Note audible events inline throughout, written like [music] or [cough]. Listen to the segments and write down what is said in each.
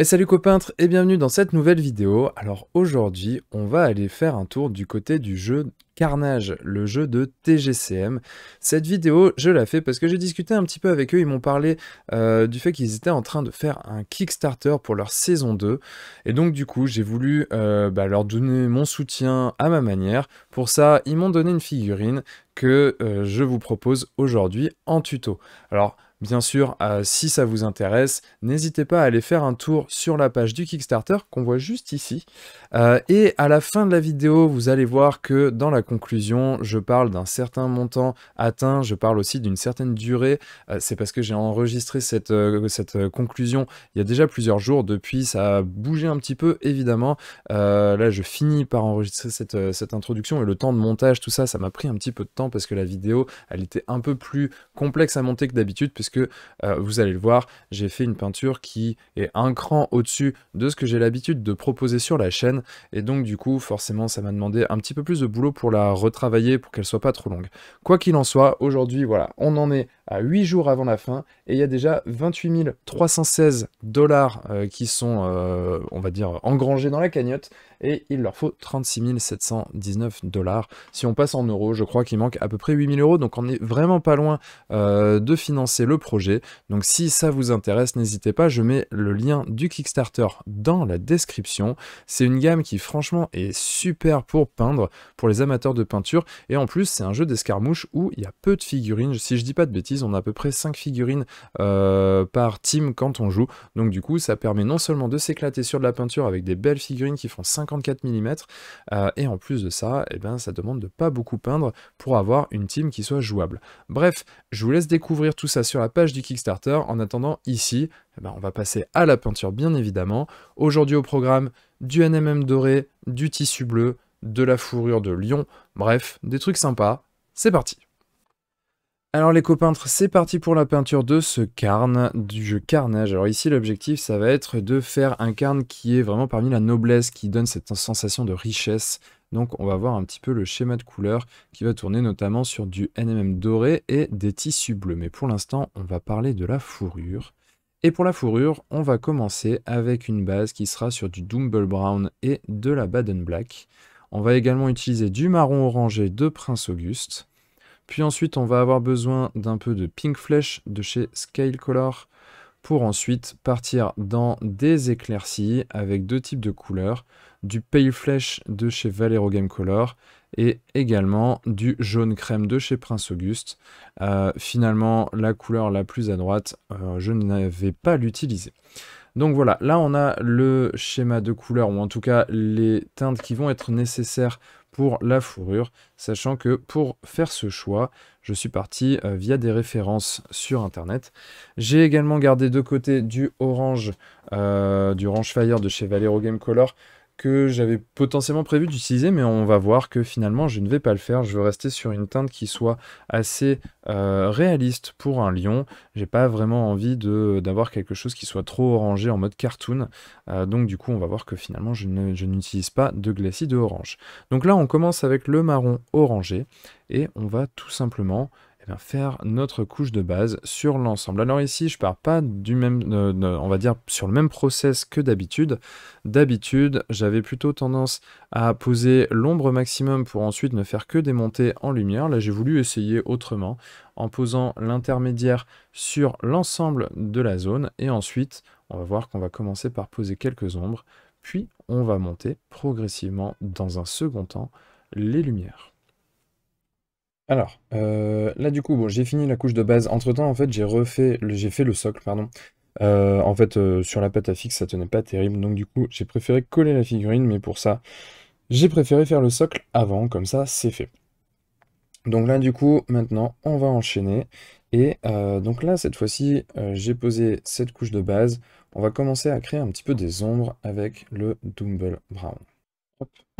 Et salut copeintre et bienvenue dans cette nouvelle vidéo. Alors aujourd'hui, on va aller faire un tour du côté du jeu Carnage, le jeu de TGCM. Cette vidéo, je la fais parce que j'ai discuté un petit peu avec eux, ils m'ont parlé euh, du fait qu'ils étaient en train de faire un Kickstarter pour leur saison 2, et donc du coup, j'ai voulu euh, bah, leur donner mon soutien à ma manière. Pour ça, ils m'ont donné une figurine que euh, je vous propose aujourd'hui en tuto. Alors, Bien sûr, euh, si ça vous intéresse, n'hésitez pas à aller faire un tour sur la page du Kickstarter qu'on voit juste ici. Euh, et à la fin de la vidéo, vous allez voir que dans la conclusion, je parle d'un certain montant atteint, je parle aussi d'une certaine durée. Euh, c'est parce que j'ai enregistré cette, cette conclusion il y a déjà plusieurs jours. Depuis, ça a bougé un petit peu, évidemment. là, je finis par enregistrer cette, cette introduction et le temps de montage, tout ça, ça m'a pris un petit peu de temps parce que la vidéo, elle était un peu plus complexe à monter que d'habitude que euh, vous allez le voir, j'ai fait une peinture qui est un cran au-dessus de ce que j'ai l'habitude de proposer sur la chaîne, et donc du coup, forcément, ça m'a demandé un petit peu plus de boulot pour la retravailler, pour qu'elle soit pas trop longue. Quoi qu'il en soit, aujourd'hui, voilà, on en est à 8 jours avant la fin, et il y a déjà 28 316 dollars euh, qui sont, euh, on va dire, engrangés dans la cagnotte, et il leur faut 36 719 dollars. Si on passe en euros, je crois qu'il manque à peu près 8000 euros, donc on est vraiment pas loin euh, de financer le projet. Donc si ça vous intéresse, n'hésitez pas, je mets le lien du Kickstarter dans la description. C'est une gamme qui franchement est super pour peindre, pour les amateurs de peinture, et en plus c'est un jeu d'escarmouche où il y a peu de figurines, si je dis pas de bêtises, on a à peu près 5 figurines euh, par team quand on joue, donc du coup ça permet non seulement de s'éclater sur de la peinture avec des belles figurines qui font 5 54 mm. Euh, et en plus de ça, et eh ben, ça demande de pas beaucoup peindre pour avoir une team qui soit jouable. Bref, je vous laisse découvrir tout ça sur la page du Kickstarter. En attendant, ici, eh ben, on va passer à la peinture, bien évidemment. Aujourd'hui au programme, du NMM doré, du tissu bleu, de la fourrure de lion, bref, des trucs sympas. C'est parti alors les copeintres, c'est parti pour la peinture de ce carne, du jeu carnage. Alors ici l'objectif ça va être de faire un carne qui est vraiment parmi la noblesse, qui donne cette sensation de richesse. Donc on va voir un petit peu le schéma de couleurs qui va tourner notamment sur du NMM doré et des tissus bleus. Mais pour l'instant on va parler de la fourrure. Et pour la fourrure, on va commencer avec une base qui sera sur du Dumble Brown et de la Baden Black. On va également utiliser du marron orangé de Prince Auguste. Puis ensuite, on va avoir besoin d'un peu de Pink Flesh de chez Scale Color pour ensuite partir dans des éclaircies avec deux types de couleurs, du Pale Flesh de chez Valero Game Color et également du jaune crème de chez Prince Auguste. Euh, finalement, la couleur la plus à droite, euh, je n'avais pas l'utiliser. Donc voilà, là on a le schéma de couleurs, ou en tout cas les teintes qui vont être nécessaires pour la fourrure, sachant que pour faire ce choix, je suis parti euh, via des références sur internet. J'ai également gardé de côté du orange, euh, du orange fire de chez Valero Game Color que j'avais potentiellement prévu d'utiliser, mais on va voir que finalement je ne vais pas le faire. Je veux rester sur une teinte qui soit assez euh, réaliste pour un lion. J'ai pas vraiment envie d'avoir quelque chose qui soit trop orangé en mode cartoon. Euh, donc du coup, on va voir que finalement je n'utilise pas de glacis de orange. Donc là, on commence avec le marron orangé et on va tout simplement faire notre couche de base sur l'ensemble. Alors ici, je pars pas du même, euh, on va dire, sur le même process que d'habitude. D'habitude, j'avais plutôt tendance à poser l'ombre maximum pour ensuite ne faire que des montées en lumière. Là, j'ai voulu essayer autrement en posant l'intermédiaire sur l'ensemble de la zone. Et ensuite, on va voir qu'on va commencer par poser quelques ombres, puis on va monter progressivement dans un second temps les lumières. Alors, euh, là du coup, bon, j'ai fini la couche de base. Entre-temps, en fait, j'ai refait le j'ai fait le socle, pardon. Euh, en fait, euh, sur la pâte à fixe, ça tenait pas terrible, donc du coup, j'ai préféré coller la figurine, mais pour ça, j'ai préféré faire le socle avant, comme ça, c'est fait. Donc là, du coup, maintenant, on va enchaîner et donc là, cette fois-ci, j'ai posé cette couche de base. On va commencer à créer un petit peu des ombres avec le Dumble Brown.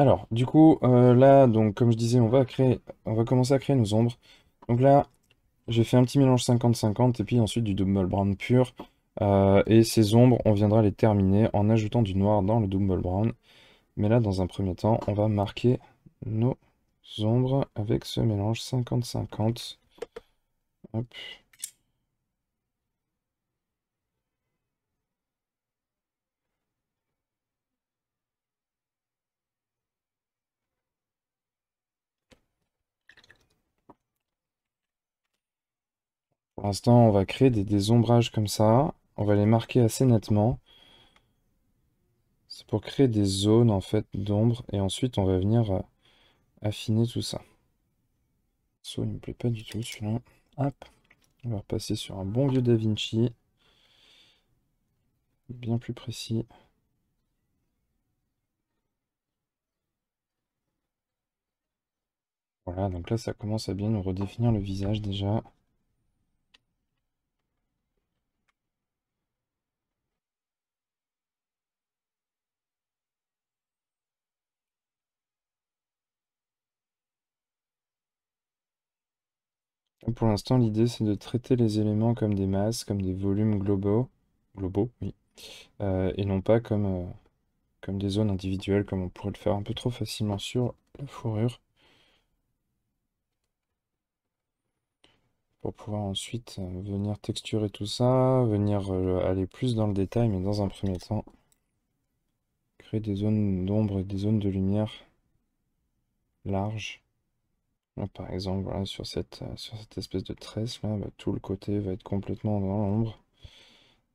Alors, du coup, euh, là, donc, comme je disais, on va créer, on va commencer à créer nos ombres. Donc là, j'ai fait un petit mélange 50-50 et puis ensuite du double brown pur. Euh, et ces ombres, on viendra les terminer en ajoutant du noir dans le double brown. Mais là, dans un premier temps, on va marquer nos ombres avec ce mélange 50-50. Hop. Pour l'instant, on va créer des, ombrages comme ça. On va les marquer assez nettement. C'est pour créer des zones en fait d'ombre. Et ensuite, on va venir euh, affiner tout ça. So, il me plaît pas du tout celui-là. On va repasser sur un bon vieux Vinci, Bien plus précis. Voilà, donc là, ça commence à bien nous redéfinir le visage déjà. Pour l'instant, l'idée, c'est de traiter les éléments comme des masses, comme des volumes globaux, globaux oui, euh, et non pas comme, euh, comme des zones individuelles, comme on pourrait le faire un peu trop facilement sur la fourrure. Pour pouvoir ensuite euh, venir texturer tout ça, venir aller plus dans le détail, mais dans un premier temps, créer des zones d'ombre et des zones de lumière larges par exemple, sur cette, euh, sur cette espèce de tresse, là, bah, tout le côté va être complètement dans l'ombre.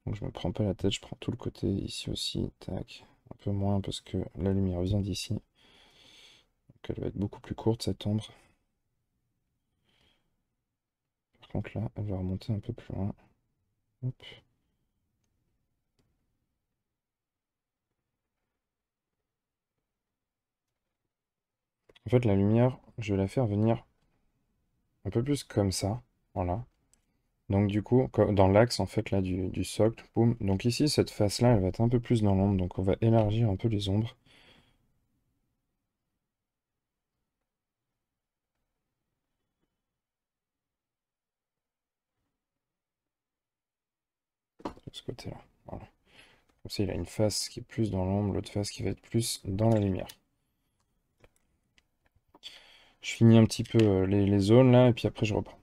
Donc je me prends pas la tête, je prends tout le côté ici aussi, tac, un peu moins parce que la lumière vient d'ici. Donc elle va être beaucoup plus courte cette ombre. Par contre là, elle va remonter un peu plus loin. En fait, la lumière, je vais la faire venir un peu plus comme ça. Voilà. Donc du coup, dans l'axe en fait là du, socle, boum. Donc ici, cette face-là, elle va être un peu plus dans l'ombre, donc on va élargir un peu les ombres. De ce côté-là, voilà. Comme ça, il a une face qui est plus dans l'ombre, l'autre face qui va être plus dans la lumière. Je finis un petit peu euh, les, zones là, et puis après je reprends.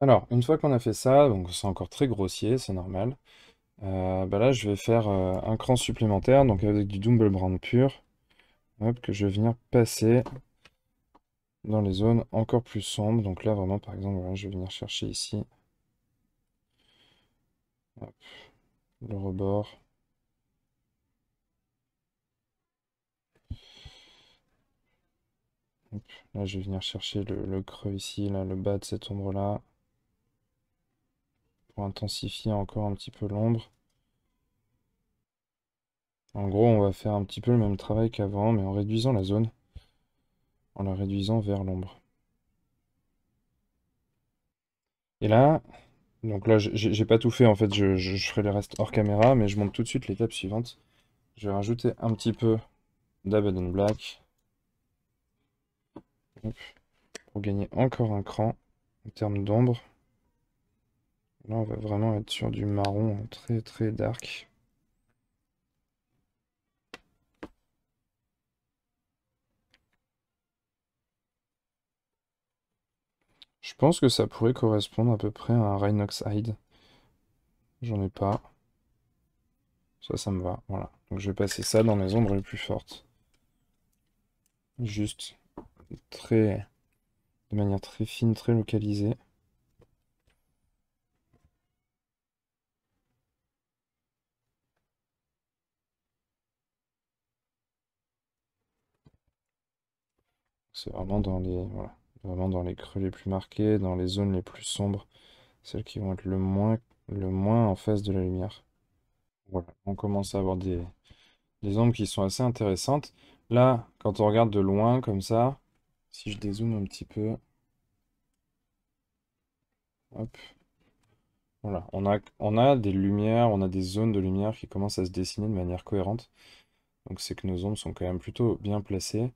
Alors, une fois qu'on a fait ça, donc c'est encore très grossier, c'est normal. Euh, bah là, je vais faire euh, un cran supplémentaire, donc avec du double Brand pur, que je vais venir passer dans les zones encore plus sombres. Donc là, vraiment, par exemple, je vais venir chercher ici le rebord. là, je vais venir chercher le, creux ici, là, le bas de cette ombre-là. Pour intensifier encore un petit peu l'ombre. En gros, on va faire un petit peu le même travail qu'avant, mais en réduisant la zone. En la réduisant vers l'ombre. Et là, donc là, j'ai pas tout fait, en fait, je, ferai le reste hors caméra, mais je monte tout de suite l'étape suivante. Je vais rajouter un petit peu d'Abaddon Black pour gagner encore un cran en termes d'ombre. Là, on va vraiment être sur du marron très très dark. Je pense que ça pourrait correspondre à peu près à un Hide J'en ai pas. Ça, ça me va. Voilà. Donc je vais passer ça dans les ombres les plus fortes. Juste très, de manière très fine, très localisée. C'est vraiment dans les, voilà, vraiment dans les creux les plus marqués, dans les zones les plus sombres, celles qui vont être le moins, le moins en face de la lumière. Voilà, on commence à avoir des, des ombres qui sont assez intéressantes. Là, quand on regarde de loin comme ça, si je dézoome un petit peu. Voilà, on a, on a des lumières, on a des zones de lumière qui commencent à se dessiner de manière cohérente. Donc c'est que nos ombres sont quand même plutôt bien placées.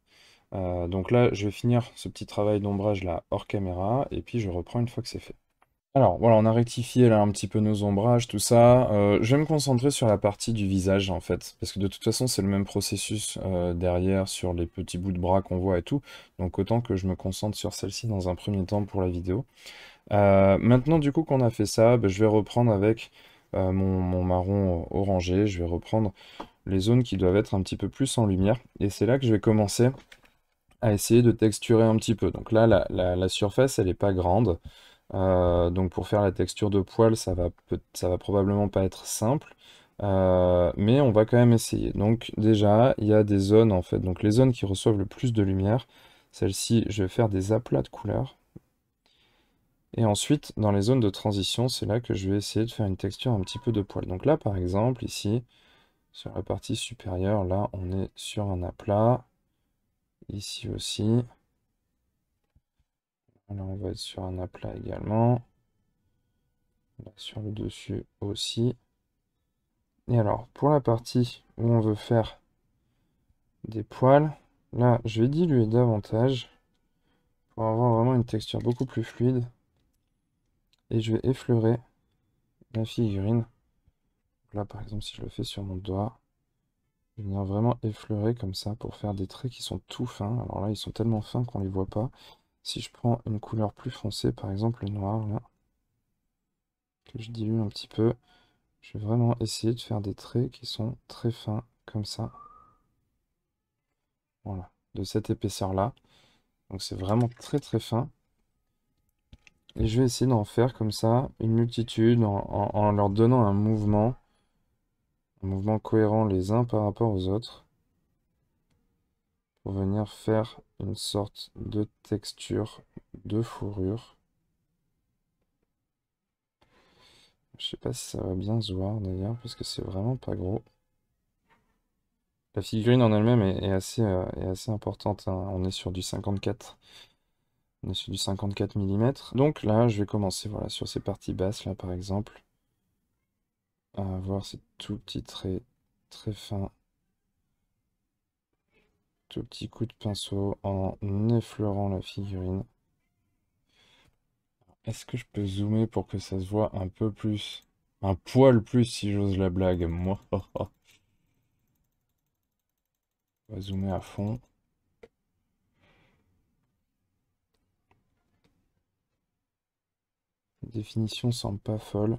Euh, donc là, je vais finir ce petit travail d'ombrage là hors caméra, et puis je reprends une fois que c'est fait. Alors voilà, on a rectifié là un petit peu nos ombrages, tout ça. Euh, je vais me concentrer sur la partie du visage en fait, parce que de toute façon c'est le même processus euh, derrière sur les petits bouts de bras qu'on voit et tout. Donc autant que je me concentre sur celle-ci dans un premier temps pour la vidéo. Euh, maintenant du coup qu'on a fait ça, ben, je vais reprendre avec mon, marron orangé, je vais reprendre les zones qui doivent être un petit peu plus en lumière. Et c'est là que je vais commencer à essayer de texturer un petit peu. Donc là la surface elle n'est pas grande. Euh, donc pour faire la texture de poil, ça va, ça va probablement pas être simple, euh, mais on va quand même essayer. Donc déjà, il y a des zones en fait, donc les zones qui reçoivent le plus de lumière, celle-ci, je vais faire des aplats de couleurs. Et ensuite, dans les zones de transition, c'est là que je vais essayer de faire une texture un petit peu de poil. Donc là, par exemple, ici, sur la partie supérieure, là, on est sur un aplat. Ici aussi on va être sur un aplat également. sur le dessus aussi. Et alors, pour la partie où on veut faire des poils, là, je vais diluer davantage pour avoir vraiment une texture beaucoup plus fluide. Et je vais effleurer la figurine. Là, par exemple, si je le fais sur mon doigt, je vais venir vraiment effleurer comme ça pour faire des traits qui sont tout fins. Alors là, ils sont tellement fins qu'on les voit pas. Si je prends une couleur plus foncée, par exemple le noir, là, que je dilue un petit peu, je vais vraiment essayer de faire des traits qui sont très fins, comme ça. Voilà, de cette épaisseur-là. Donc c'est vraiment très très fin. Et je vais essayer d'en faire comme ça une multitude en, en, leur donnant un mouvement, un mouvement cohérent les uns par rapport aux autres, pour venir faire une sorte de texture de fourrure. Je sais pas si ça va bien se voir d'ailleurs, parce que c'est vraiment pas gros. La figurine en elle-même est, assez, euh, assez importante. Hein. On est sur du 54. du mm. Donc là, je vais commencer voilà, sur ces parties basses, là par exemple. À avoir ces tout petits traits très fins petit coup de pinceau en effleurant la figurine. Est-ce que je peux zoomer pour que ça se voit un peu plus Un poil plus si j'ose la blague, moi. [laughs] va zoomer à fond. La définition semble pas folle.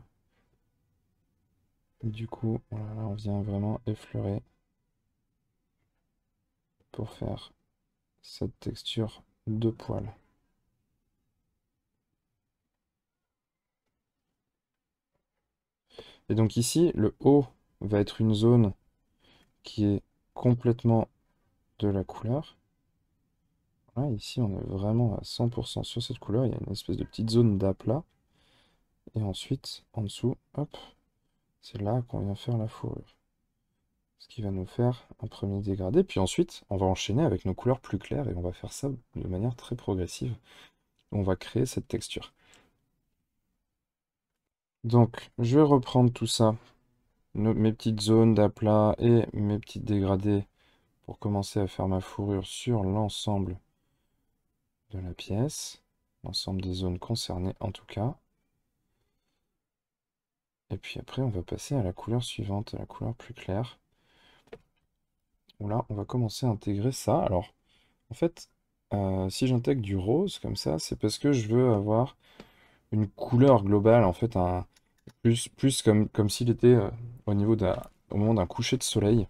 Du coup, on vient vraiment effleurer pour faire cette texture de poil. Et donc ici, le haut va être une zone qui est complètement de la couleur. ici, on est vraiment à 100% sur cette couleur. Il y a une espèce de petite zone d'aplat. Et ensuite, en dessous, hop, c'est là qu'on vient faire la fourrure ce qui va nous faire un premier dégradé. Puis ensuite, on va enchaîner avec nos couleurs plus claires et on va faire ça de manière très progressive. On va créer cette texture. Donc, je vais reprendre tout ça, mes petites zones d'aplat et mes petites dégradés pour commencer à faire ma fourrure sur l'ensemble de la pièce, l'ensemble des zones concernées en tout cas. Et puis après, on va passer à la couleur suivante, à la couleur plus claire là, on va commencer à intégrer ça. Alors, en fait, euh, si j'intègre du rose comme ça, c'est parce que je veux avoir une couleur globale, en fait, un, plus, plus comme, comme s'il était euh, au niveau d'un moment d'un coucher de soleil.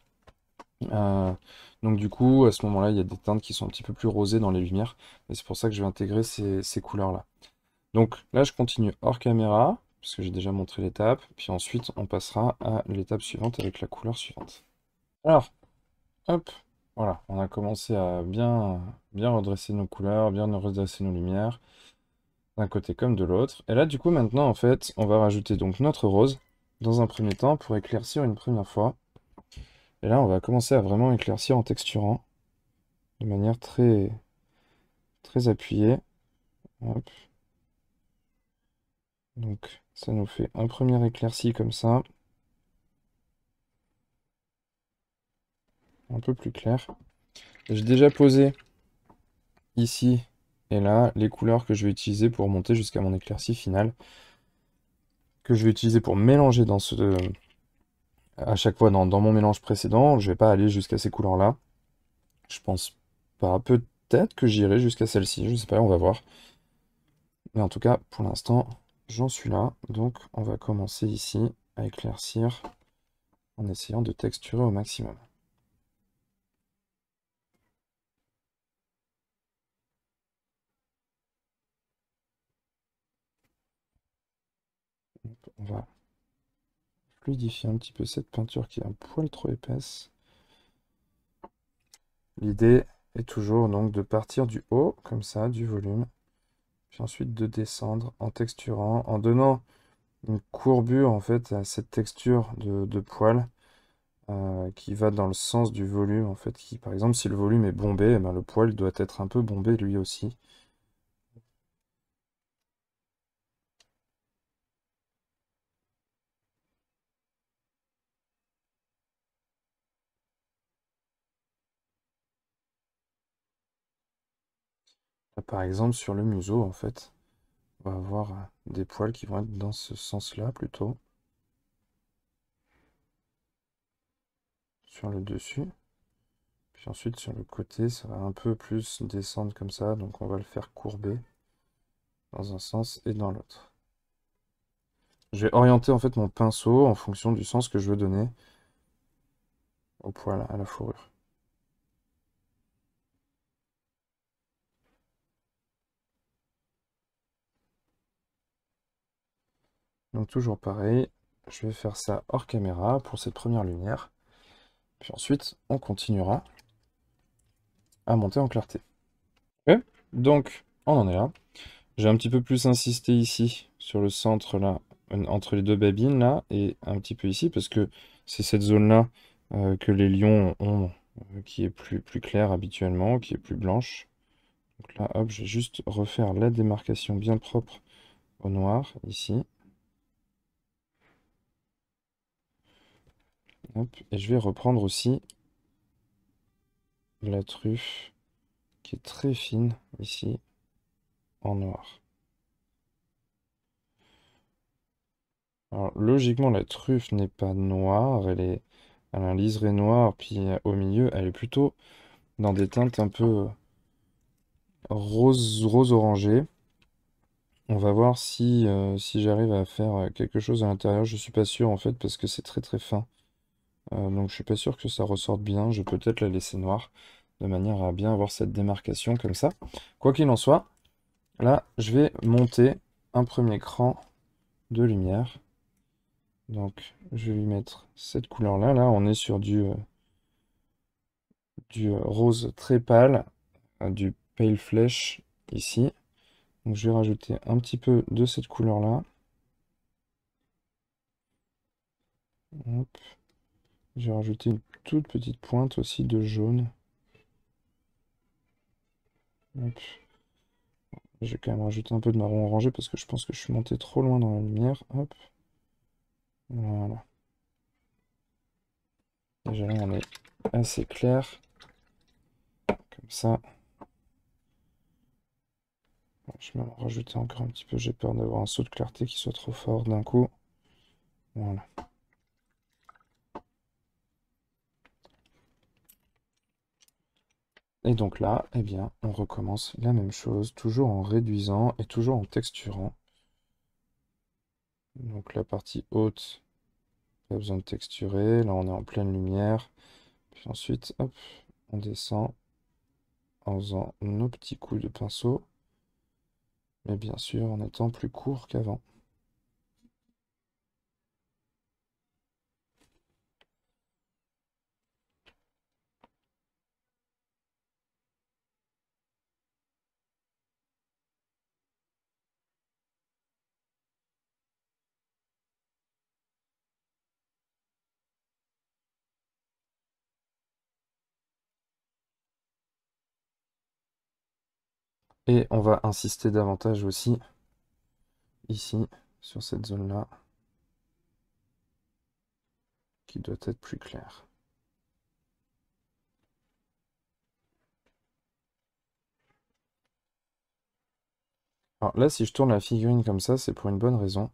Euh, donc du coup, à ce moment-là, il y a des teintes qui sont un petit peu plus rosées dans les lumières, et c'est pour ça que je vais intégrer ces, couleurs-là. Donc là, je continue hors caméra, puisque j'ai déjà montré l'étape, puis ensuite, on passera à l'étape suivante avec la couleur suivante. Alors, Hop, voilà, on a commencé à bien, bien redresser nos couleurs, bien redresser nos lumières, d'un côté comme de l'autre. Et là, du coup, maintenant, en fait, on va rajouter donc notre rose, dans un premier temps, pour éclaircir une première fois. Et là, on va commencer à vraiment éclaircir en texturant, de manière très, très appuyée. Donc, ça nous fait un premier éclairci comme ça. un peu plus clair. J'ai déjà posé ici et là les couleurs que je vais utiliser pour monter jusqu'à mon éclairci final que je vais utiliser pour mélanger dans ce à chaque fois dans, dans mon mélange précédent je vais pas aller jusqu'à ces couleurs là je pense pas peut-être que j'irai jusqu'à celle-ci je ne sais pas on va voir mais en tout cas pour l'instant j'en suis là donc on va commencer ici à éclaircir en essayant de texturer au maximum On va fluidifier un petit peu cette peinture qui est un poil trop épaisse. L'idée est toujours donc de partir du haut, comme ça, du volume, puis ensuite de descendre en texturant, en donnant une courbure en fait à cette texture de, poil euh, qui va dans le sens du volume en fait qui par exemple si le volume est bombé eh ben, le poil doit être un peu bombé lui aussi par exemple, sur le museau, en fait, on va avoir euh, des poils qui vont être dans ce sens-là plutôt. Sur le dessus. Puis ensuite, sur le côté, ça va un peu plus descendre comme ça. Donc, on va le faire courber dans un sens et dans l'autre. Je vais orienter en fait mon pinceau en fonction du sens que je veux donner au poil à la fourrure. Donc toujours pareil, je vais faire ça hors caméra pour cette première lumière. Puis ensuite, on continuera à monter en clarté. donc, on en est là. J'ai un petit peu plus insisté ici, sur le centre, là, euh, entre les deux babines, là, et un petit peu ici, parce que c'est cette zone-là euh, que les lions ont, euh, qui est plus, plus claire habituellement, qui est plus blanche. Donc là, hop, je vais juste refaire la démarcation bien propre au noir, ici. et je vais reprendre aussi la truffe qui est très fine ici en noir. Alors, logiquement, la truffe n'est pas noire, elle, est, elle a un liseré noir, puis euh, au milieu, elle est plutôt dans des teintes un peu euh, rose, rose orangé. On va voir si, euh, si j'arrive à faire quelque chose à l'intérieur, je suis pas sûr en fait, parce que c'est très très fin. Euh, donc je suis pas sûr que ça ressorte bien. Je vais peut-être la laisser noire de manière à bien avoir cette démarcation comme ça. Quoi qu'il en soit, là, je vais monter un premier cran de lumière. Donc, je vais lui mettre cette couleur-là. Là, on est sur du, euh, du euh, rose très pâle, du pale flesh ici. Donc, je vais rajouter un petit peu de cette couleur-là. Hop. J'ai rajouté une toute petite pointe aussi de jaune. Hop. Je vais quand même rajouter un peu de marron orangé parce que je pense que je suis monté trop loin dans la lumière. Voilà. Déjà là, on est assez clair. Comme ça. je vais en rajouter encore un petit peu. J'ai peur d'avoir un saut de clarté qui soit trop fort d'un coup. Voilà. Et donc là, eh bien, on recommence la même chose, toujours en réduisant et toujours en texturant. Donc la partie haute, a besoin de texturer. Là, on est en pleine lumière. Puis ensuite, on descend en faisant nos petits coups de pinceau. Mais bien sûr, en étant plus court qu'avant. Et on va insister davantage aussi ici sur cette zone-là qui doit être plus claire. Alors là, si je tourne la figurine comme ça, c'est pour une bonne raison.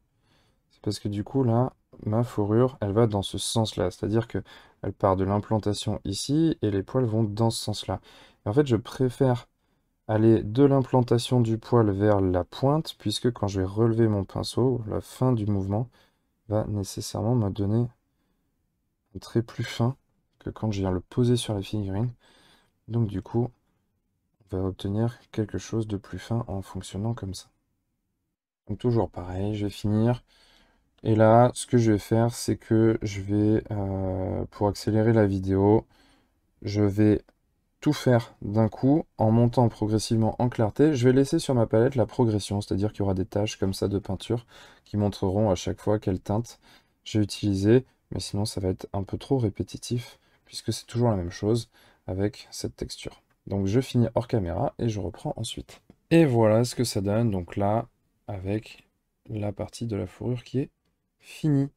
C'est parce que du coup, là, ma fourrure, elle va dans ce sens-là. C'est-à-dire que elle part de l'implantation ici, et les poils vont dans ce sens-là. En fait, je préfère aller de l'implantation du poil vers la pointe, puisque quand je vais relever mon pinceau, la fin du mouvement va nécessairement me donner un trait plus fin que quand je viens le poser sur la figurine. Donc du coup, on va obtenir quelque chose de plus fin en fonctionnant comme ça. Donc toujours pareil, je vais finir. Et là, ce que je vais faire, c'est que je vais, euh, pour accélérer la vidéo, je vais tout faire d'un coup en montant progressivement en clarté. Je vais laisser sur ma palette la progression, c'est-à-dire qu'il y aura des taches comme ça de peinture qui montreront à chaque fois quelle teinte j'ai utilisée, mais sinon ça va être un peu trop répétitif puisque c'est toujours la même chose avec cette texture. Donc je finis hors caméra et je reprends ensuite. Et voilà ce que ça donne donc là avec la partie de la fourrure qui est finie.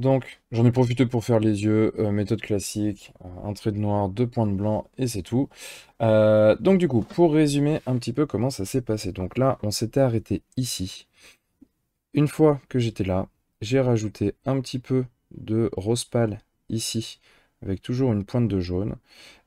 Donc, j'en ai profité pour faire les yeux, euh, méthode classique, euh, un trait de noir, deux points de blanc, et c'est tout. Euh, donc du coup, pour résumer un petit peu comment ça s'est passé. Donc là, on s'était arrêté ici. Une fois que j'étais là, j'ai rajouté un petit peu de rose pâle ici, avec toujours une pointe de jaune.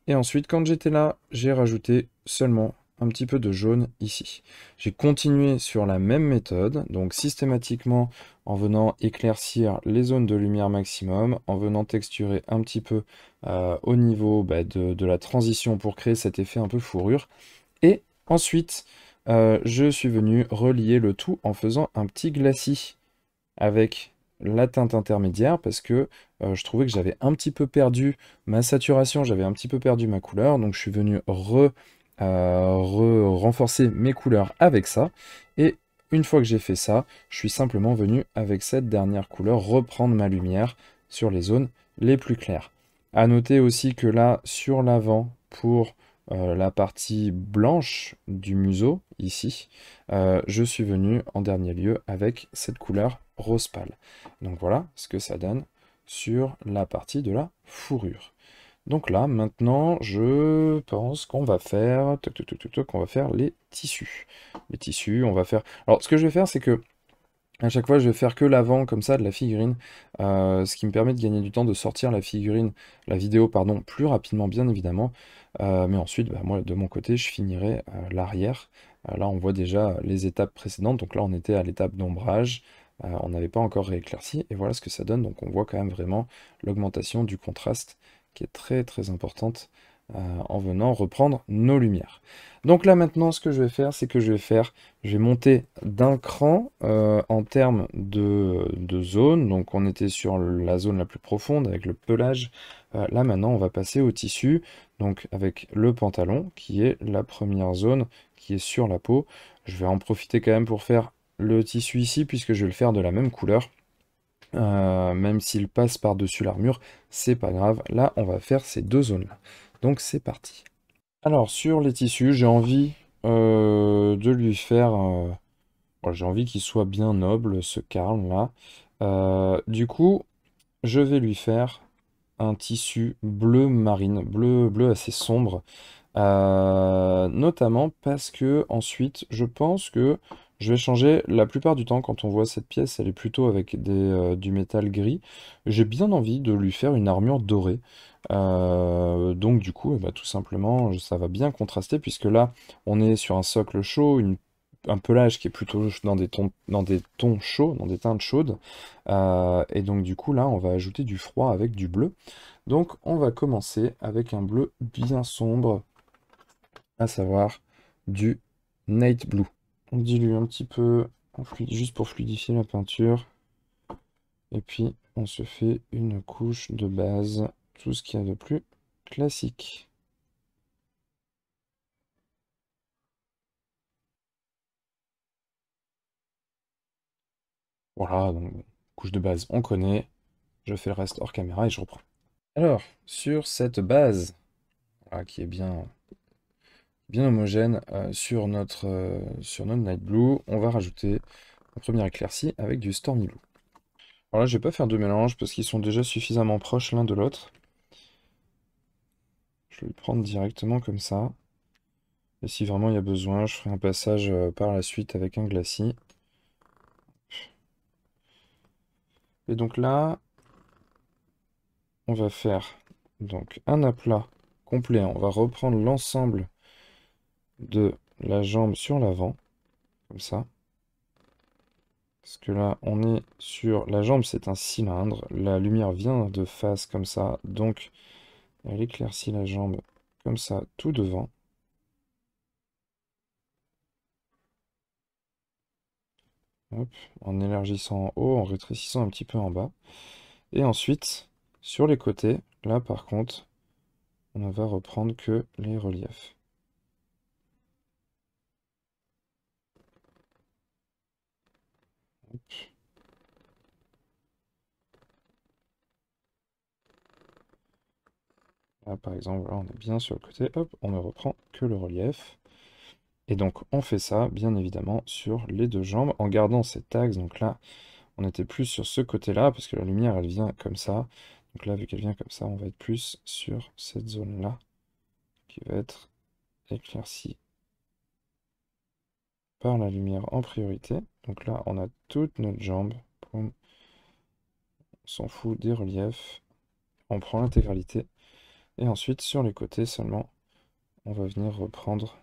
Et ensuite, quand j'étais là, j'ai rajouté seulement un petit peu de jaune ici. J'ai continué sur la même méthode, donc systématiquement en venant éclaircir les zones de lumière maximum, en venant texturer un petit peu euh, au niveau bah, de, la transition pour créer cet effet un peu fourrure. Et ensuite, euh, je suis venu relier le tout en faisant un petit glacis avec la teinte intermédiaire parce que euh, je trouvais que j'avais un petit peu perdu ma saturation, j'avais un petit peu perdu ma couleur, donc je suis venu re renforcer mes couleurs avec ça. Et une fois que j'ai fait ça, je suis simplement venu avec cette dernière couleur reprendre ma lumière sur les zones les plus claires. À noter aussi que là, sur l'avant, pour euh, la partie blanche du museau, ici, euh, je suis venu en dernier lieu avec cette couleur rose pâle. Donc voilà ce que ça donne sur la partie de la fourrure. Donc là, maintenant, je pense qu'on va faire, va faire les tissus. Les tissus, on va faire. Alors, ce que je vais faire, c'est que à chaque fois, je vais faire que l'avant comme ça de la figurine, euh, ce qui me permet de gagner du temps de sortir la figurine, la vidéo, pardon, plus rapidement, bien évidemment. Euh, mais ensuite, bah, moi, de mon côté, je finirai euh, l'arrière. là, on voit déjà les étapes précédentes. Donc là, on était à l'étape d'ombrage. on n'avait pas encore rééclairci. Et voilà ce que ça donne. Donc on voit quand même vraiment l'augmentation du contraste qui est très très importante euh, en venant reprendre nos lumières. Donc là maintenant, ce que je vais faire, c'est que je vais faire, je vais monter d'un cran euh, en termes de, zone. Donc on était sur la zone la plus profonde avec le pelage. Euh, là maintenant, on va passer au tissu, donc avec le pantalon, qui est la première zone qui est sur la peau. Je vais en profiter quand même pour faire le tissu ici, puisque je vais le faire de la même couleur. Euh, même s'il passe par-dessus l'armure, c'est pas grave. Là, on va faire ces deux zones-là. Donc c'est parti. Alors sur les tissus, j'ai envie euh, de lui faire... Euh, oh, j'ai envie qu'il soit bien noble, ce Karl, là. du coup, je vais lui faire un tissu bleu marine, bleu, bleu assez sombre. notamment parce que ensuite, je pense que je vais changer, la plupart du temps quand on voit cette pièce, elle est plutôt avec des, euh, du métal gris. J'ai bien envie de lui faire une armure dorée. Euh, donc du coup, eh ben, tout simplement, ça va bien contraster puisque là, on est sur un socle chaud, un pelage qui est plutôt dans des tons, dans des tons chauds, dans des teintes chaudes. Euh, et donc du coup là, on va ajouter du froid avec du bleu. Donc on va commencer avec un bleu bien sombre, à savoir du Night Blue on dilue un petit peu, juste pour fluidifier la peinture. Et puis, on se fait une couche de base, tout ce qu'il y a de plus classique. Voilà, donc couche de base, on connaît. Je fais le reste hors caméra et je reprends. Alors, sur cette base, qui est bien bien homogène euh, sur, notre, euh, sur notre Night Blue. On va rajouter un premier éclairci avec du Stormy Blue. Alors là, je vais pas faire de mélange parce qu'ils sont déjà suffisamment proches l'un de l'autre. Je vais le prendre directement comme ça. Et si vraiment il y a besoin, je ferai un passage euh, par la suite avec un glacis. Et donc là, on va faire donc un aplat complet. On va reprendre l'ensemble de la jambe sur l'avant, comme ça. Parce que là, on est sur... La jambe, c'est un cylindre. La lumière vient de face, comme ça. Donc, elle éclaircit la jambe, comme ça, tout devant. en élargissant en haut, en rétrécissant un petit peu en bas. Et ensuite, sur les côtés, là par contre, on ne va reprendre que les reliefs. Là, ah, par exemple, on est bien sur le côté. Hop, on ne reprend que le relief. Et donc, on fait ça, bien évidemment, sur les deux jambes, en gardant cet axe. Donc là, on était plus sur ce côté-là, parce que la lumière, elle vient comme ça. Donc là, vu qu'elle vient comme ça, on va être plus sur cette zone-là, qui va être éclaircie la lumière en priorité. Donc là, on a toute notre jambe. On s'en fout des reliefs. On prend l'intégralité. Et ensuite, sur les côtés seulement, on va venir reprendre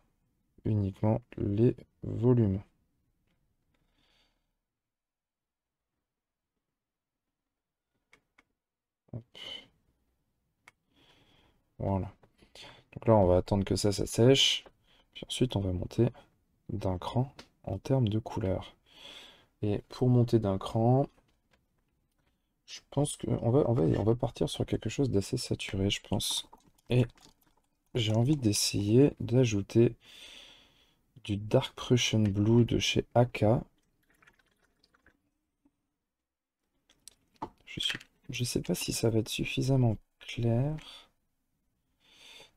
uniquement les volumes. Voilà. Donc là, on va attendre que ça, ça sèche. Puis ensuite, on va monter d'un cran en termes de couleur. Et pour monter d'un cran, je pense qu'on va, on va, on va partir sur quelque chose d'assez saturé, je pense. Et j'ai envie d'essayer d'ajouter du Dark Prussian Blue de chez AK. Je suis, je sais pas si ça va être suffisamment clair.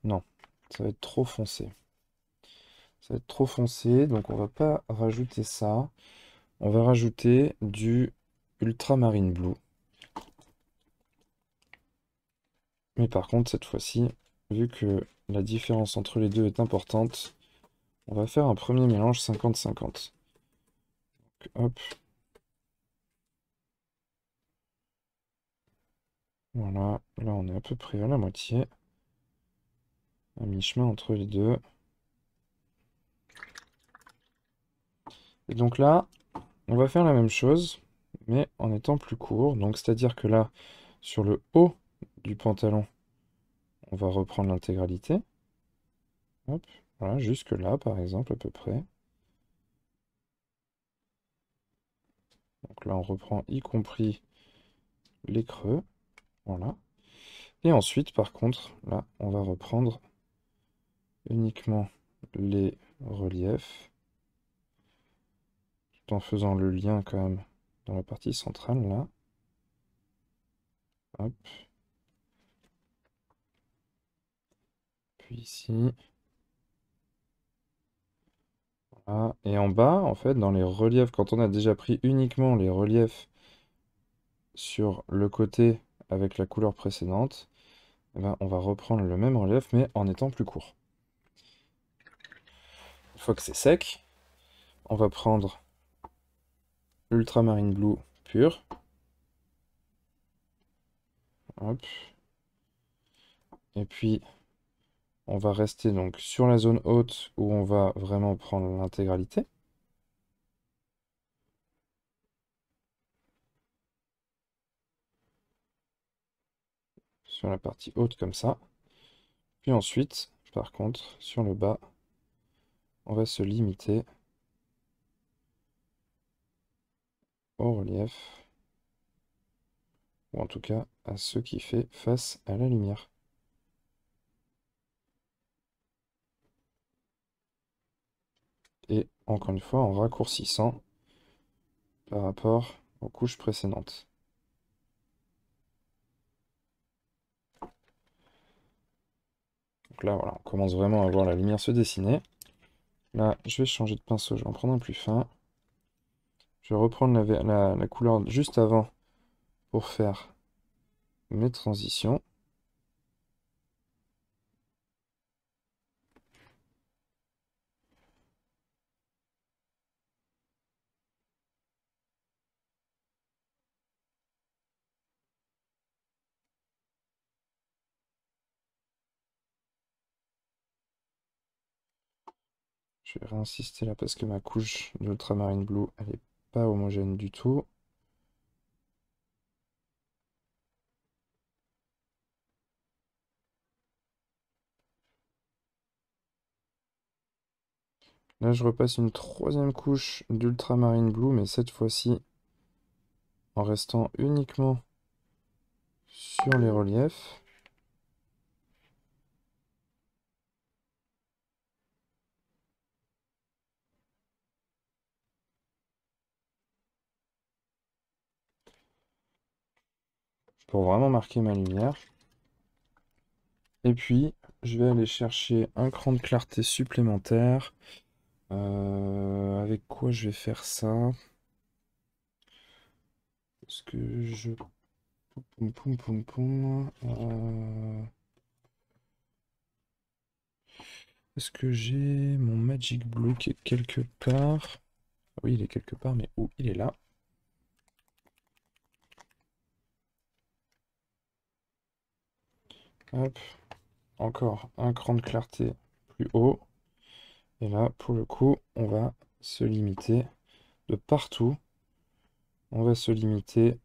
Non, ça va être trop foncé ça va être trop foncé, donc on va pas rajouter ça. On va rajouter du ultramarine blue. Mais par contre, cette fois-ci, vu que la différence entre les deux est importante, on va faire un premier mélange 50-50. Hop. Voilà, là on est à peu près à la moitié. À mi-chemin entre les deux. Et donc là, on va faire la même chose, mais en étant plus court. Donc c'est-à-dire que là, sur le haut du pantalon, on va reprendre l'intégralité. voilà, jusque là par exemple à peu près. Donc là on reprend y compris les creux, voilà. Et ensuite par contre, là on va reprendre uniquement les reliefs en faisant le lien quand même dans la partie centrale là. Puis ici. Et en bas, en fait, dans les reliefs, quand on a déjà pris uniquement les reliefs sur le côté avec la couleur précédente, eh ben, on va reprendre le même relief mais en étant plus court. Une fois que c'est sec, on va prendre Ultramarine Blue pur. Et puis, on va rester donc sur la zone haute où on va vraiment prendre l'intégralité. Sur la partie haute comme ça. Puis ensuite, par contre, sur le bas, on va se limiter relief, ou en tout cas à ce qui fait face à la lumière. Et encore une fois en raccourcissant par rapport aux couches précédentes. Donc là, voilà, on commence vraiment à voir la lumière se dessiner. Là, je vais changer de pinceau, je vais en prendre un plus fin. Je vais reprendre la, la, couleur juste avant pour faire mes transitions. Je vais réinsister là parce que ma couche d'ultramarine blue, elle est pas homogène du tout. Là, je repasse une troisième couche d'ultramarine blue, mais cette fois-ci en restant uniquement sur les reliefs. pour vraiment marquer ma lumière. Et puis, je vais aller chercher un cran de clarté supplémentaire. Euh, avec quoi je vais faire ça Est-ce que je... Euh, est-ce que j'ai mon Magic Blue quelque part Oui, il est quelque part, mais où il est là. Encore un cran de clarté plus haut. Et là, pour le coup, on va se limiter de partout. On va se limiter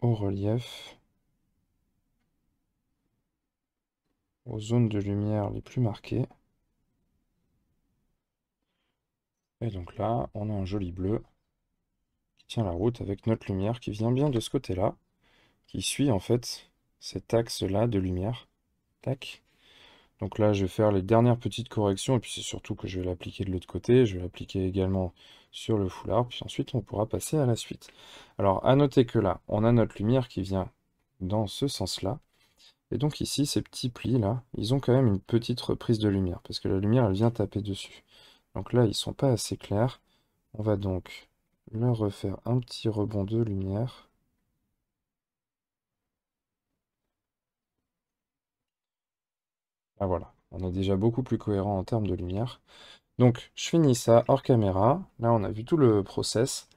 au relief, aux zones de lumière les plus marquées. Et donc là, on a un joli bleu qui tient la route avec notre lumière qui vient bien de ce côté-là qui suit en fait cet axe-là de lumière. Tac. Donc là, je vais faire les dernières petites corrections, et puis c'est surtout que je vais l'appliquer de l'autre côté. Je vais l'appliquer également sur le foulard, puis ensuite on pourra passer à la suite. Alors, à noter que là, on a notre lumière qui vient dans ce sens-là. Et donc ici, ces petits plis-là, ils ont quand même une petite reprise de lumière, parce que la lumière, elle vient taper dessus. Donc là, ils sont pas assez clairs. On va donc leur refaire un petit rebond de lumière. Ah, voilà, on est déjà beaucoup plus cohérent en termes de lumière. Donc je finis ça hors caméra. Là on a vu tout le process.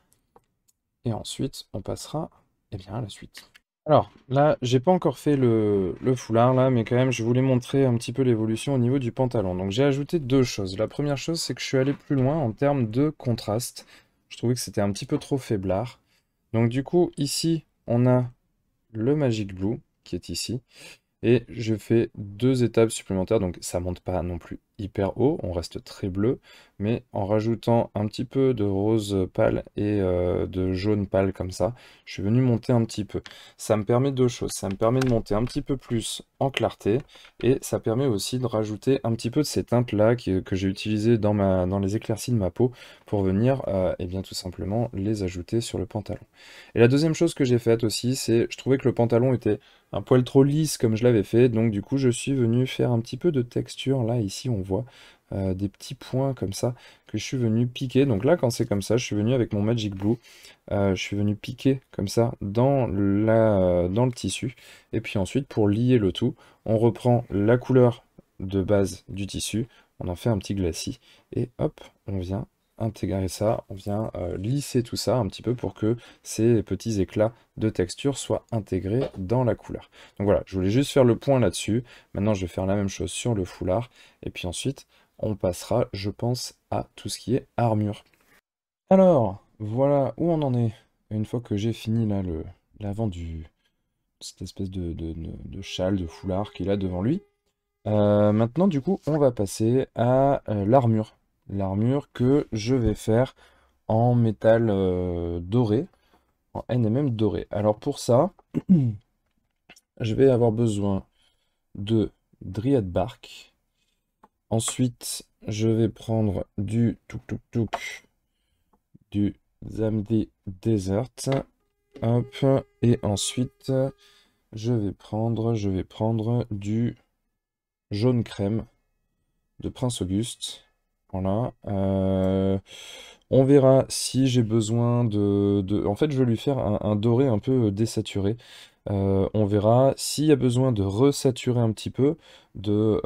Et ensuite on passera eh bien, à la suite. Alors là j'ai pas encore fait le, le, foulard là, mais quand même je voulais montrer un petit peu l'évolution au niveau du pantalon. Donc j'ai ajouté deux choses. La première chose c'est que je suis allé plus loin en termes de contraste. Je trouvais que c'était un petit peu trop faiblard. Donc du coup ici on a le Magic Blue qui est ici. Et je fais deux étapes supplémentaires, donc ça monte pas non plus hyper haut, on reste très bleu, mais en rajoutant un petit peu de rose pâle et euh, de jaune pâle comme ça, je suis venu monter un petit peu. Ça me permet deux choses, ça me permet de monter un petit peu plus en clarté, et ça permet aussi de rajouter un petit peu de ces teintes là euh, que j'ai utilisées dans, les éclaircies de ma peau pour venir et euh, eh bien tout simplement les ajouter sur le pantalon. Et la deuxième chose que j'ai faite aussi, c'est je trouvais que le pantalon était un poil trop lisse comme je l'avais fait. Donc du coup, je suis venu faire un petit peu de texture. Là, ici, on voit euh, des petits points comme ça que je suis venu piquer. Donc là, quand c'est comme ça, je suis venu avec mon Magic Blue. Euh, je suis venu piquer comme ça dans, la, euh, dans le tissu. Et puis ensuite, pour lier le tout, on reprend la couleur de base du tissu. On en fait un petit glacis. Et hop, on vient intégrer ça, on vient euh, lisser tout ça un petit peu pour que ces petits éclats de texture soient intégrés dans la couleur. Donc voilà, je voulais juste faire le point là-dessus. Maintenant, je vais faire la même chose sur le foulard. Et puis ensuite, on passera, je pense, à tout ce qui est armure. Alors, voilà où on en est. Une fois que j'ai fini là l'avant du cette espèce de, châle, de foulard qu'il a devant lui. Euh, maintenant, du coup, on va passer à euh, l'armure l'armure que je vais faire en métal euh, doré, en NMM doré. Alors pour ça, [clears throat] je vais avoir besoin de Dryad Bark. Ensuite, je vais prendre du Tuk Tuk Tuk, du Zamdi Desert. Hop, et ensuite, je vais prendre, je vais prendre du jaune crème de Prince Auguste. Voilà. Euh, on verra si j'ai besoin de, En fait, je vais lui faire un, doré un peu euh, désaturé. Euh, on verra s'il y a besoin de resaturer un petit peu, de,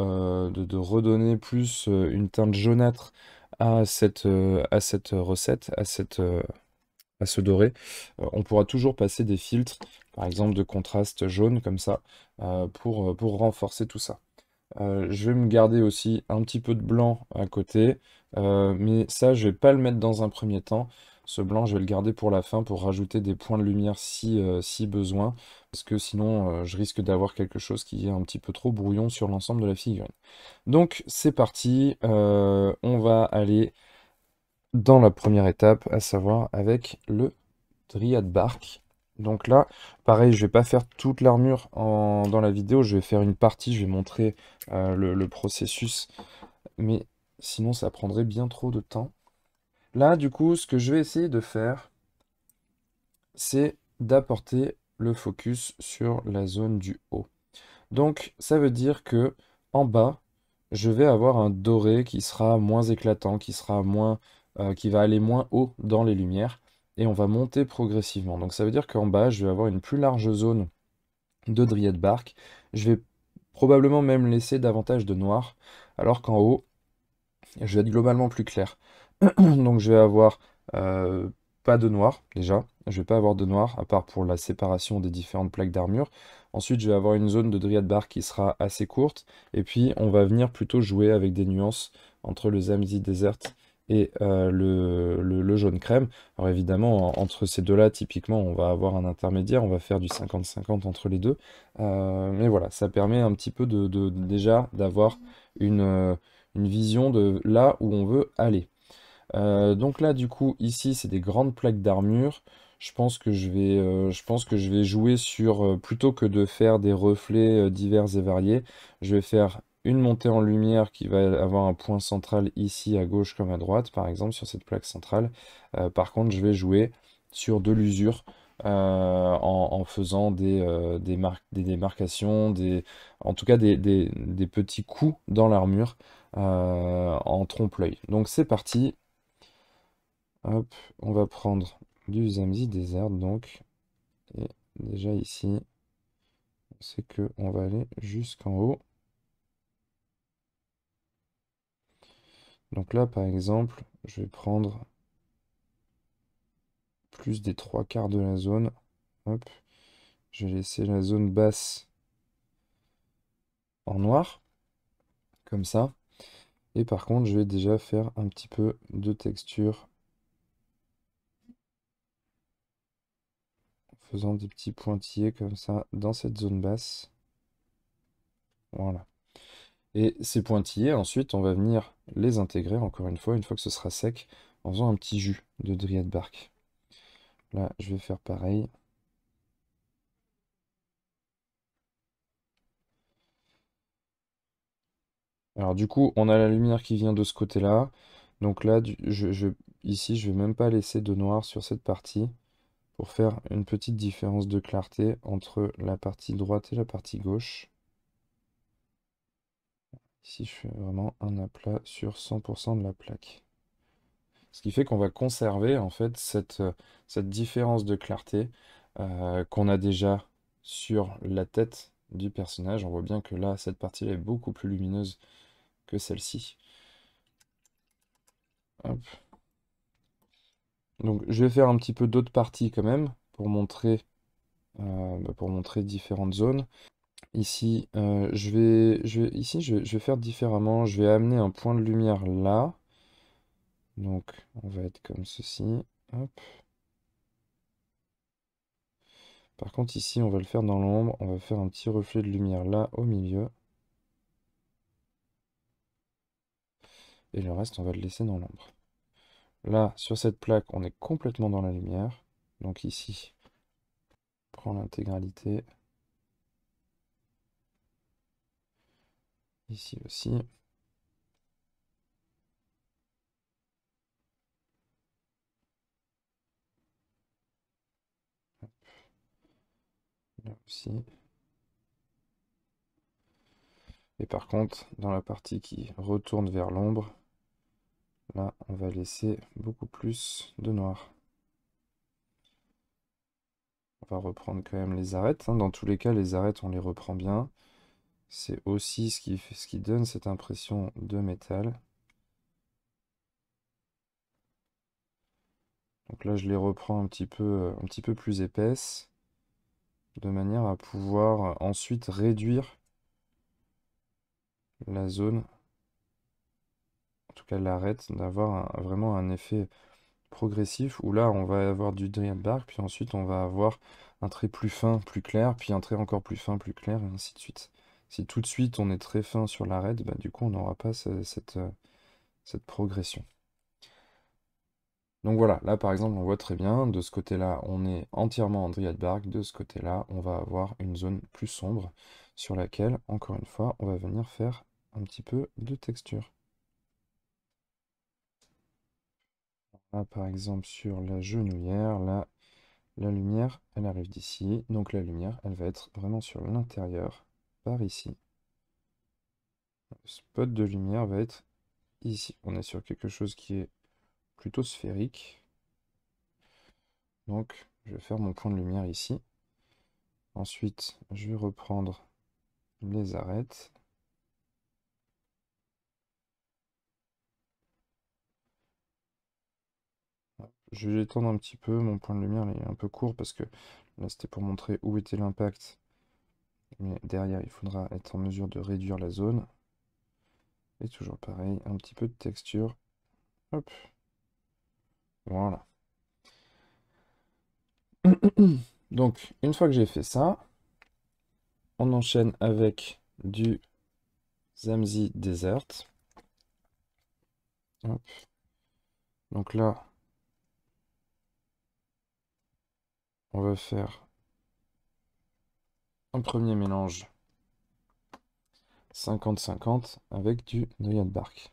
de, redonner plus une teinte jaunâtre à cette, à cette recette, à, à ce doré. on pourra toujours passer des filtres, par exemple de contraste jaune comme ça, pour, pour renforcer tout ça. Euh, je vais me garder aussi un petit peu de blanc à côté. Euh, mais ça, je vais pas le mettre dans un premier temps. Ce blanc, je vais le garder pour la fin pour rajouter des points de lumière si, euh, si besoin. Parce que sinon, je risque d'avoir quelque chose qui est un petit peu trop brouillon sur l'ensemble de la figurine. Donc, c'est parti. on va aller dans la première étape, à savoir avec le Dryad Bark. Donc là, pareil, je vais pas faire toute l'armure dans la vidéo, je vais faire une partie, je vais montrer euh, le, processus, mais sinon ça prendrait bien trop de temps. Là, du coup, ce que je vais essayer de faire, c'est d'apporter le focus sur la zone du haut. Donc, ça veut dire que en bas, je vais avoir un doré qui sera moins éclatant, qui euh, va aller moins haut dans les lumières et on va monter progressivement. Donc ça veut dire qu'en bas, je vais avoir une plus large zone de dryad bark. barque. Je vais probablement même laisser davantage de noir, alors qu'en haut, je vais être globalement plus clair. [clears throat] Donc je vais avoir euh, pas de noir déjà, je vais pas avoir de noir à part pour la séparation des différentes plaques d'armure. Ensuite je vais avoir une zone de dryad bark qui sera assez courte et puis on va venir plutôt jouer avec des nuances entre le Zamzi Desert et euh, le, jaune crème. Alors évidemment, entre ces deux-là, typiquement, on va avoir un intermédiaire, on va faire du 50-50 entre les deux. Euh, mais voilà, ça permet un petit peu de, déjà d'avoir une, euh, une, vision de là où on veut aller. donc là, du coup, ici, c'est des grandes plaques d'armure. Je pense que je vais, je pense que je vais jouer sur, plutôt que de faire des reflets divers et variés, je vais faire une montée en lumière qui va avoir un point central ici à gauche comme à droite, par exemple sur cette plaque centrale. Euh, par contre, je vais jouer sur de l'usure euh, en, faisant des, euh, des, des démarcations, des, en tout cas des, petits coups dans l'armure en trompe-l'œil. Donc c'est parti. Hop, on va prendre du Zamzi Desert donc. Et déjà ici, c'est que on va aller jusqu'en haut. Donc là, par exemple, je vais prendre plus des trois quarts de la zone. Je vais laisser la zone basse en noir, comme ça. Et par contre, je vais déjà faire un petit peu de texture en faisant des petits pointillés comme ça dans cette zone basse. Voilà. Et ces pointillés, ensuite, on va venir les intégrer, encore une fois, une fois que ce sera sec, en faisant un petit jus de dryade bark. Là, je vais faire pareil. Alors du coup, on a la lumière qui vient de ce côté-là. Donc là, ici, je, je, ici, je vais même pas laisser de noir sur cette partie pour faire une petite différence de clarté entre la partie droite et la partie gauche. Ici, je fais vraiment un aplat sur 100% de la plaque. Ce qui fait qu'on va conserver en fait cette, euh, cette différence de clarté euh, qu'on a déjà sur la tête du personnage. On voit bien que là, cette partie-là est beaucoup plus lumineuse que celle-ci. Donc je vais faire un petit peu d'autres parties quand même pour montrer, euh, bah, pour montrer différentes zones. Euh, ici. je vais, je ici, je faire différemment. Je vais amener un point de lumière là. Donc, on va être comme ceci. Par contre, ici, on va le faire dans l'ombre. On va faire un petit reflet de lumière là, au milieu. Et le reste, on va le laisser dans l'ombre. Là, sur cette plaque, on est complètement dans la lumière. Donc ici, prend l'intégralité. Ici aussi. Là aussi. Et par contre, dans la partie qui retourne vers l'ombre, là, on va laisser beaucoup plus de noir. On va reprendre quand même les arêtes. Hein. Dans tous les cas, les arêtes, on les reprend bien. C'est aussi ce qui, ce qui donne cette impression de métal. Donc là, je les reprends un petit peu, un petit peu plus épaisse, de manière à pouvoir ensuite réduire la zone, en tout cas l'arête, d'avoir vraiment un effet progressif, où là, on va avoir du dryad bark, puis ensuite, on va avoir un trait plus fin, plus clair, puis un trait encore plus fin, plus clair, et ainsi de suite. Si tout de suite on est très fin sur l'arête, bah, du coup on n'aura pas euh, cette, progression. Donc voilà, là par exemple on voit très bien, de ce côté-là on est entièrement en dryad bark, de ce côté-là on va avoir une zone plus sombre sur laquelle, encore une fois, on va venir faire un petit peu de texture. Là par exemple sur la genouillère, là la lumière elle arrive d'ici, donc la lumière elle va être vraiment sur l'intérieur par ici. Le spot de lumière va être ici. On est sur quelque chose qui est plutôt sphérique. Donc, je vais faire mon point de lumière ici. Ensuite, je vais reprendre les arêtes. Je vais l'étendre un petit peu, mon point de lumière est un peu court parce que là c'était pour montrer où était l'impact mais derrière, il faudra être en mesure de réduire la zone. Et toujours pareil, un petit peu de texture. Hop. Voilà. [coughs] Donc, une fois que j'ai fait ça, on enchaîne avec du Zamzi Desert. Hop. Donc là, on va faire un premier mélange 50-50 avec du noyade bark.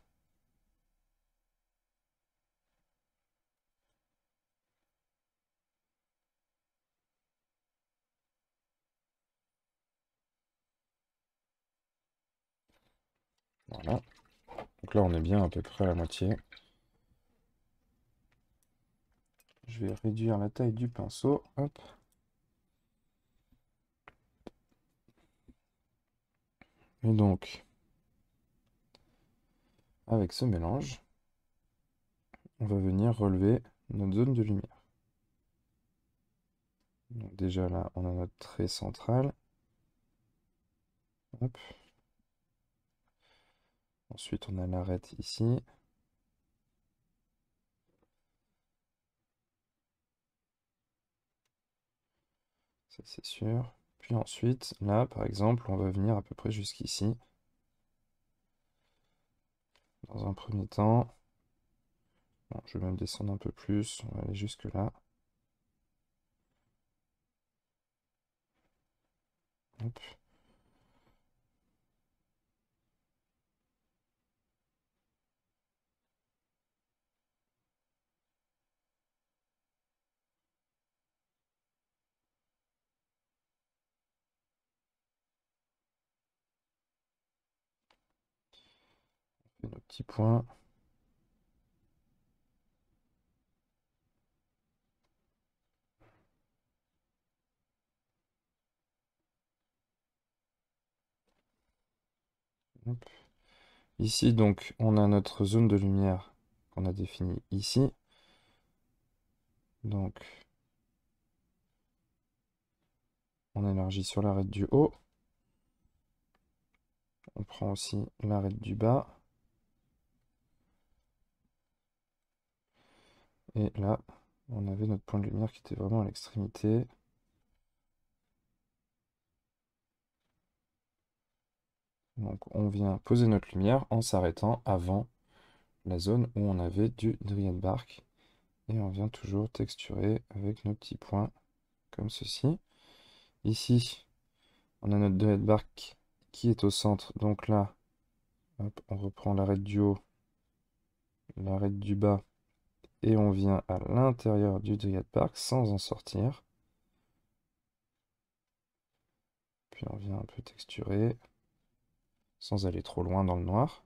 Voilà. Donc là, on est bien à peu près à la moitié. Je vais réduire la taille du pinceau. Hop. Et donc, avec ce mélange, on va venir relever notre zone de lumière. Donc déjà là, on a notre trait central. Ensuite, on a l'arête ici. Ça, c'est sûr. Puis ensuite, là, par exemple, on va venir à peu près jusqu'ici. Dans un premier temps, je vais même descendre un peu plus, on va aller jusque là. point. Ici, donc, on a notre zone de lumière qu'on a définie ici. Donc, on élargit sur l'arête du haut. On prend aussi l'arête du bas. Et là, on avait notre point de lumière qui était vraiment à l'extrémité. Donc on vient poser notre lumière en s'arrêtant avant la zone où on avait du dryad Bark. Et on vient toujours texturer avec nos petits points comme ceci. Ici, on a notre dryad Bark qui est au centre. Donc là, on reprend l'arête du haut, l'arête du bas et on vient à l'intérieur du Dryad Park sans en sortir. Puis on vient un peu texturer sans aller trop loin dans le noir.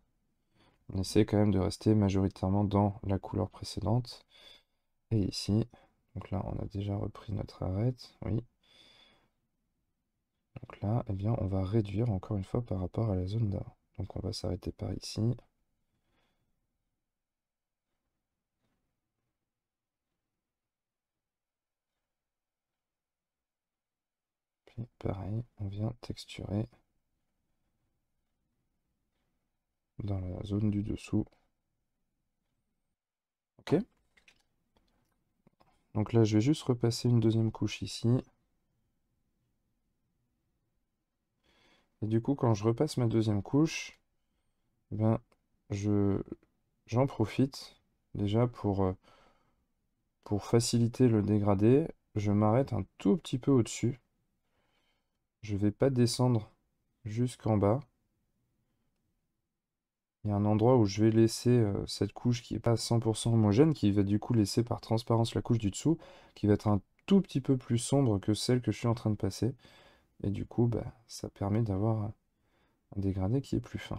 On essaie quand même de rester majoritairement dans la couleur précédente. Et ici, donc là on a déjà repris notre arête, oui. Donc là, et eh bien, on va réduire encore une fois par rapport à la zone d'art. Donc on va s'arrêter par ici. pareil, on vient texturer dans la zone du dessous. Ok Donc là, je vais juste repasser une deuxième couche ici. Et du coup, quand je repasse ma deuxième couche, eh ben, je j'en profite déjà pour, euh, pour faciliter le dégradé. Je m'arrête un tout petit peu au-dessus. Je vais pas descendre jusqu'en bas. Il y a un endroit où je vais laisser euh, cette couche qui n'est pas 100% homogène, qui va du coup laisser par transparence la couche du dessous, qui va être un tout petit peu plus sombre que celle que je suis en train de passer. Et du coup, bah, ça permet d'avoir un dégradé qui est plus fin.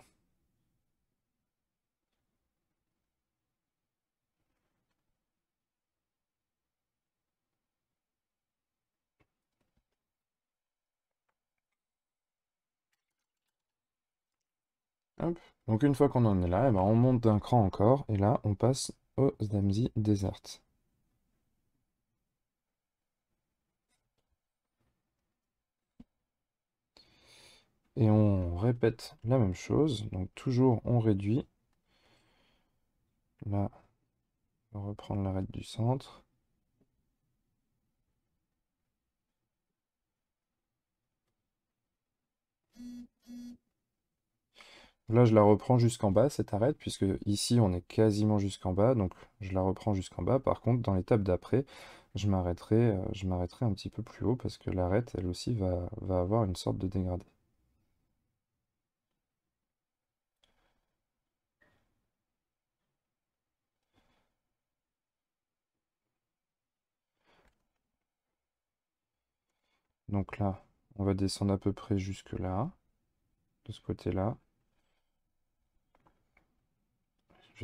Donc une fois qu'on en est là, eh ben, on monte d'un cran encore, et là on passe au ZAMZI Desert. Et on répète la même chose, donc toujours on réduit. Là, on va reprendre l'arrêt du centre. Là, je la reprends jusqu'en bas, cette arête, puisque ici, on est quasiment jusqu'en bas, donc je la reprends jusqu'en bas. Par contre, dans l'étape d'après, je m'arrêterai euh, je m'arrêterai un petit peu plus haut, parce que l'arête, elle aussi, va, va avoir une sorte de dégradé. Donc là, on va descendre à peu près jusque là, de ce côté-là.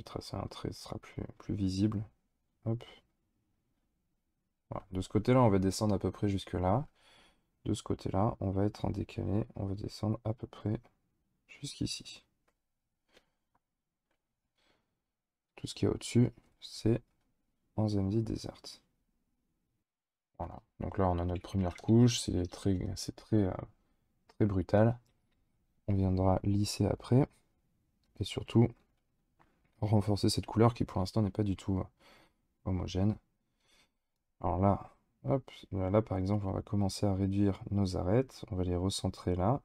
tracer un trait, sera plus, plus visible. De ce côté-là, on va descendre à peu près jusque là. De ce côté-là, on va être en décalé. On va descendre à peu près jusqu'ici. Tout ce qui est au-dessus, c'est en ZMD Desert. Voilà. Donc là, on a notre première couche. C'est très, c'est très, euh, très brutal. On viendra lisser après. Et surtout, renforcer cette couleur qui pour l'instant n'est pas du tout euh, homogène. Alors là, hop, là, par exemple, on va commencer à réduire nos arêtes. On va les recentrer là.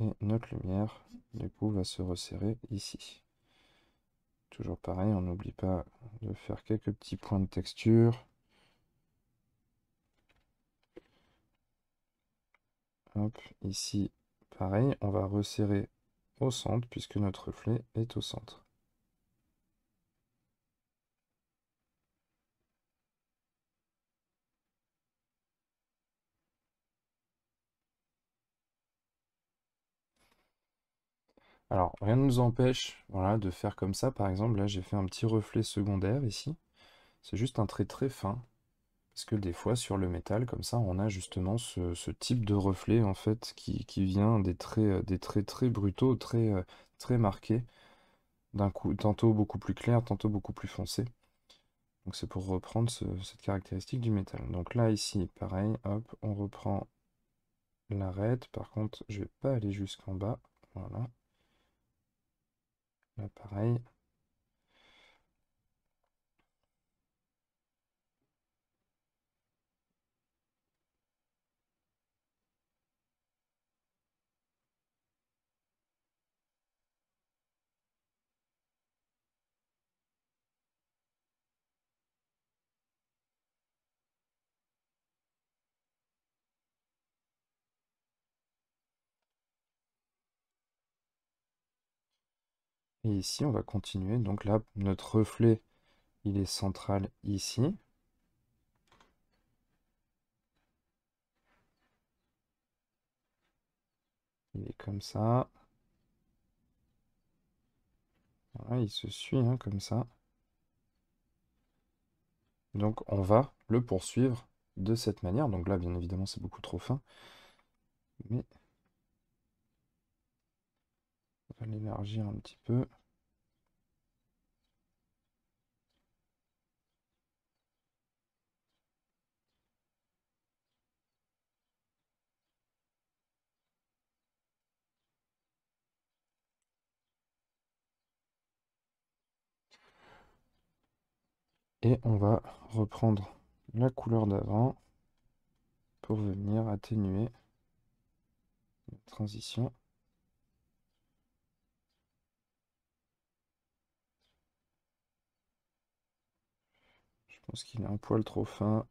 Et notre lumière, du coup, va se resserrer ici. Toujours pareil, on n'oublie pas de faire quelques petits points de texture. Hop, ici Pareil, on va resserrer au centre puisque notre reflet est au centre. Alors, rien ne nous empêche voilà, de faire comme ça. Par exemple, là, j'ai fait un petit reflet secondaire ici. C'est juste un trait très fin. Parce que des fois, sur le métal, comme ça, on a justement ce, type de reflet, en fait, qui, vient des traits, euh, des traits très brutaux, euh, très, marqués, d'un coup, tantôt beaucoup plus clair, tantôt beaucoup plus foncé. Donc c'est pour reprendre cette caractéristique du métal. Donc là, ici, pareil, hop, on reprend l'arête. Par contre, je ne vais pas aller jusqu'en bas. Voilà. Là, pareil, Et ici, on va continuer. Donc là, notre reflet, il est central ici. Il est comme ça. Voilà, il se suit hein, comme ça. Donc on va le poursuivre de cette manière. Donc là, bien évidemment, c'est beaucoup trop fin. Mais l'élargir un petit peu. et on va reprendre la couleur d'avant pour venir atténuer la transition. Je pense qu'il est un poil trop fin.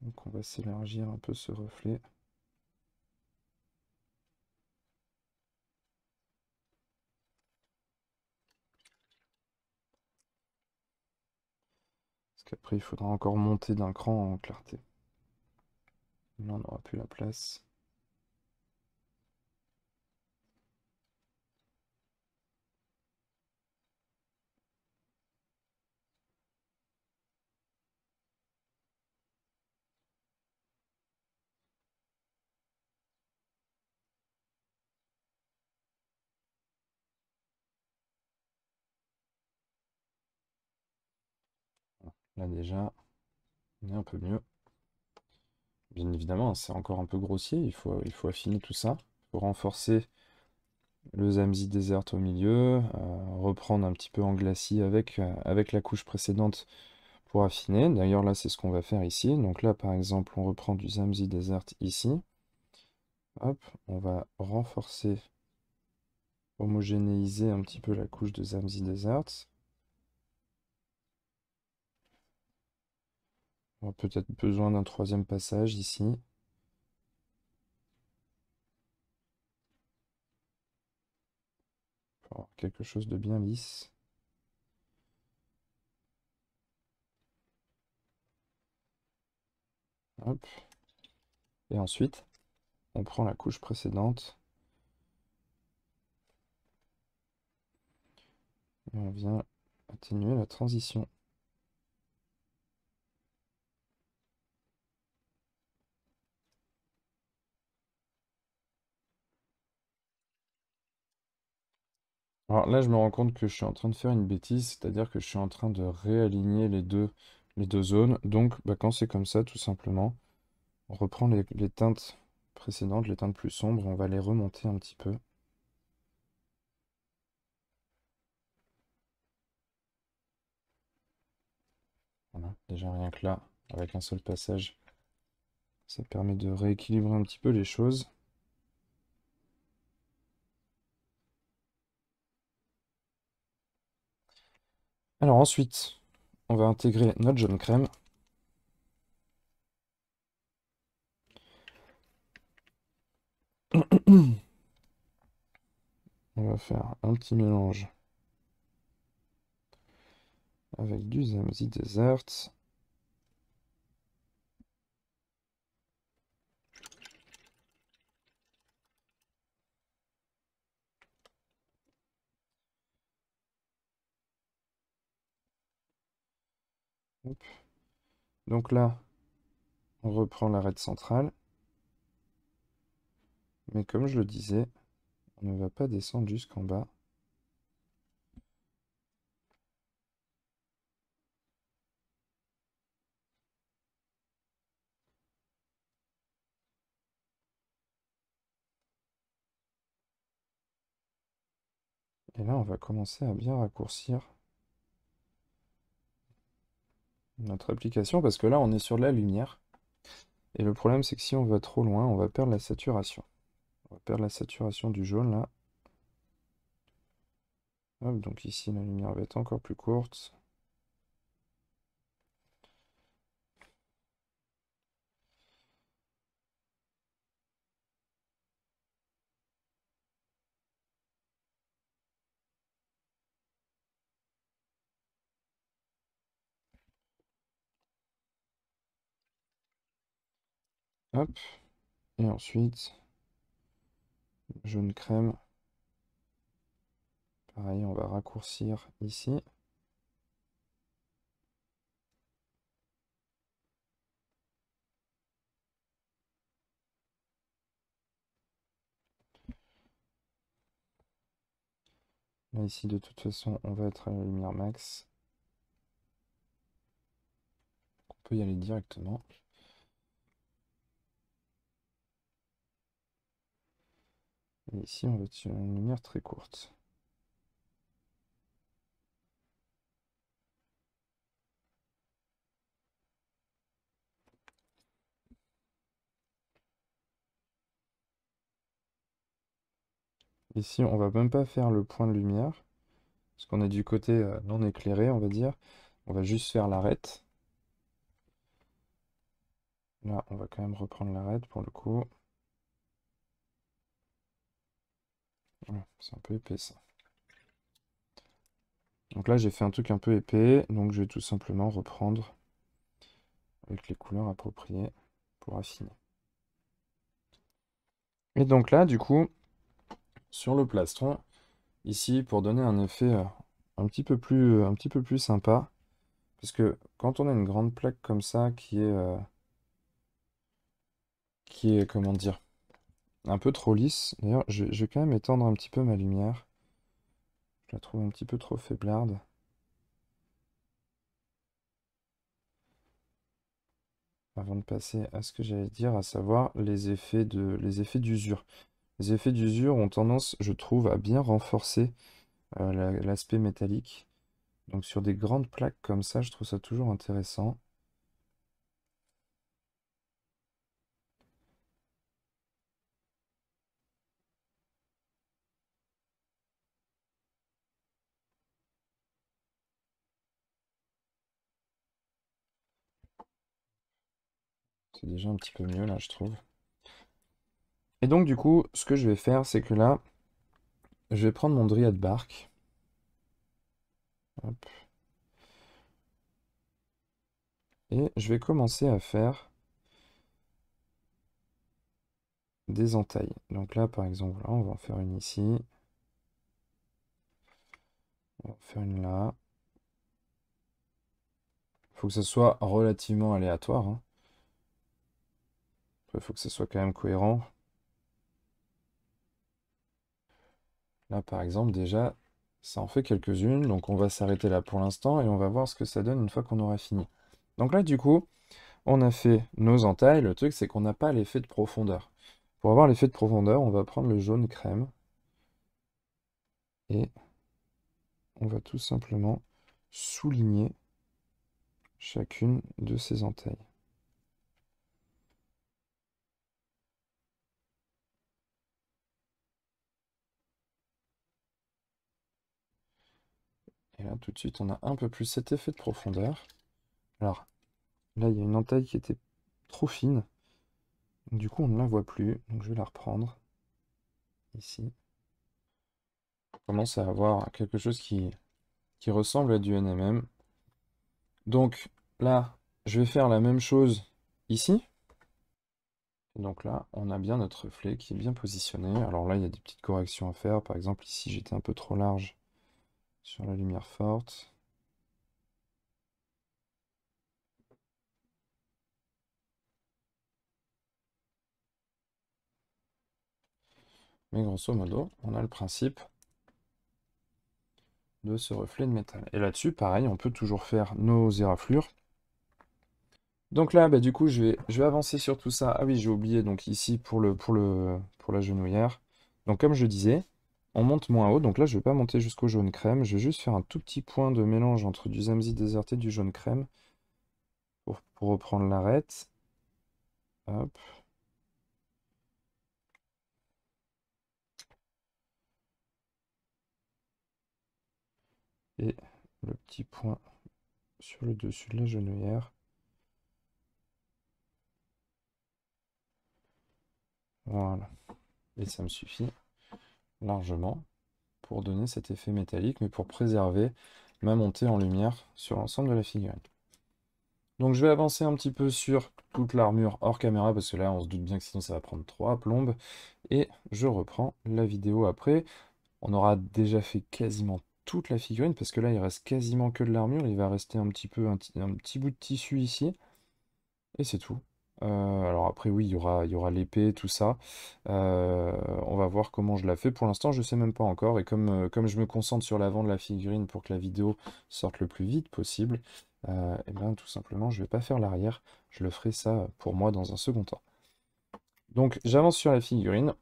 Donc on va s'élargir un peu ce reflet. Parce qu'après il faudra encore monter d'un cran en clarté. Là on n'aura plus la place. Là déjà, on est un peu mieux. Bien évidemment, hein, c'est encore un peu grossier, il faut, il faut affiner tout ça. Il renforcer le Zamzi Desert au milieu, euh, reprendre un petit peu en glacis avec, euh, avec la couche précédente pour affiner. D'ailleurs là c'est ce qu'on va faire ici. Donc là par exemple on reprend du Zamzi Desert ici. Hop, on va renforcer, homogénéiser un petit peu la couche de Zamzi Desert. On a peut-être besoin d'un troisième passage ici. Pour quelque chose de bien lisse. Et ensuite, on prend la couche précédente. Et on vient atténuer la transition. Alors là, je me rends compte que je suis en train de faire une bêtise, c'est-à-dire que je suis en train de réaligner les deux, les deux zones. Donc, bah, quand c'est comme ça, tout simplement, on reprend les, les teintes précédentes, les teintes plus sombres, on va les remonter un petit peu. Voilà, déjà rien que là, avec un seul passage, ça permet de rééquilibrer un petit peu les choses. Alors ensuite, on va intégrer notre jaune crème. [coughs] On va faire un petit mélange avec du Zamzi Desert. Donc là, on reprend l'arête centrale. Mais comme je le disais, on ne va pas descendre jusqu'en bas. Et là, on va commencer à bien raccourcir notre application parce que là on est sur la lumière. Et le problème c'est que si on va trop loin, on va perdre la saturation. On va perdre la saturation du jaune là. donc ici la lumière va être encore plus courte. Hop. Et ensuite, jaune crème. Pareil, on va raccourcir ici. Là, ici, de toute façon, on va être à la lumière max. On peut y aller directement. ici, on veut une lumière très courte. Ici, on va même pas faire le point de lumière, parce qu'on est du côté euh, non éclairé, on va dire. On va juste faire l'arête. Là, on va quand même reprendre l'arête pour le coup. c'est un peu épais ça. Donc là, j'ai fait un truc un peu épais, donc je vais tout simplement reprendre avec les couleurs appropriées pour affiner. Et donc là, du coup, sur le plastron, ici, pour donner un effet euh, euh, un petit peu plus, sympa, parce que quand on a une grande plaque comme ça qui est... Euh, qui est, comment dire, un peu trop lisse. D'ailleurs, je, vais quand même étendre un petit peu ma lumière. Je la trouve un petit peu trop faiblarde. Avant de passer à ce que j'allais dire, à savoir les effets de les effets d'usure. Les effets d'usure ont tendance, je trouve, à bien renforcer euh, l'aspect métallique. Donc sur des grandes plaques comme ça, je trouve ça toujours intéressant. C'est déjà un petit peu mieux là, je trouve. Et donc du coup, ce que je vais faire, c'est que là, je vais prendre mon dryad bark. Hop. Et je vais commencer à faire des entailles. Donc là, par exemple, on va en faire une ici. On va en faire une là. Il faut que ce soit relativement aléatoire. Hein. Il faut que ce soit quand même cohérent. Là, par exemple, déjà, ça en fait quelques-unes. Donc, on va s'arrêter là pour l'instant et on va voir ce que ça donne une fois qu'on aura fini. Donc là, du coup, on a fait nos entailles. Le truc, c'est qu'on n'a pas l'effet de profondeur. Pour avoir l'effet de profondeur, on va prendre le jaune crème. Et on va tout simplement souligner chacune de ces entailles. Et là, tout de suite, on a un peu plus cet effet de profondeur. Alors, là, il y a une entaille qui était trop fine. Du coup, on ne la voit plus. Donc, je vais la reprendre. Ici. On commence à avoir quelque chose qui, ressemble à du NMM. Donc, là, je vais faire la même chose ici. donc là, on a bien notre reflet qui est bien positionné. Alors là, il y a des petites corrections à faire. Par exemple, ici, j'étais un peu trop large sur la lumière forte. Mais grosso modo, on a le principe de ce reflet de métal. Et là-dessus, pareil, on peut toujours faire nos éraflures. Donc là, bah, du coup, je vais, je vais avancer sur tout ça. Ah oui, j'ai oublié, donc ici, pour, le, pour, le, pour la genouillère. Donc comme je disais, on monte moins haut, donc là je ne vais pas monter jusqu'au jaune crème, je vais juste faire un tout petit point de mélange entre du Zamzi déserté et du jaune crème pour, reprendre l'arête. Hop. Et le petit point sur le dessus de la genouillère. Voilà. Et ça me suffit largement pour donner cet effet métallique, mais pour préserver ma montée en lumière sur l'ensemble de la figurine. Donc je vais avancer un petit peu sur toute l'armure hors caméra, parce que là on se doute bien que sinon ça va prendre trois plombes, et je reprends la vidéo après. On aura déjà fait quasiment toute la figurine, parce que là il reste quasiment que de l'armure, il va rester un petit peu un petit bout de tissu ici, et c'est tout. Euh, alors après, oui, il y aura, y aura l'épée, tout ça. Euh, on va voir comment je la fais. Pour l'instant, je ne sais même pas encore. Et euh, comme, je me concentre sur l'avant de la figurine pour que la vidéo sorte le plus vite possible, et eh bien tout simplement, je ne vais pas faire l'arrière. Je le ferai ça pour moi dans un second temps. Donc j'avance sur la figurine,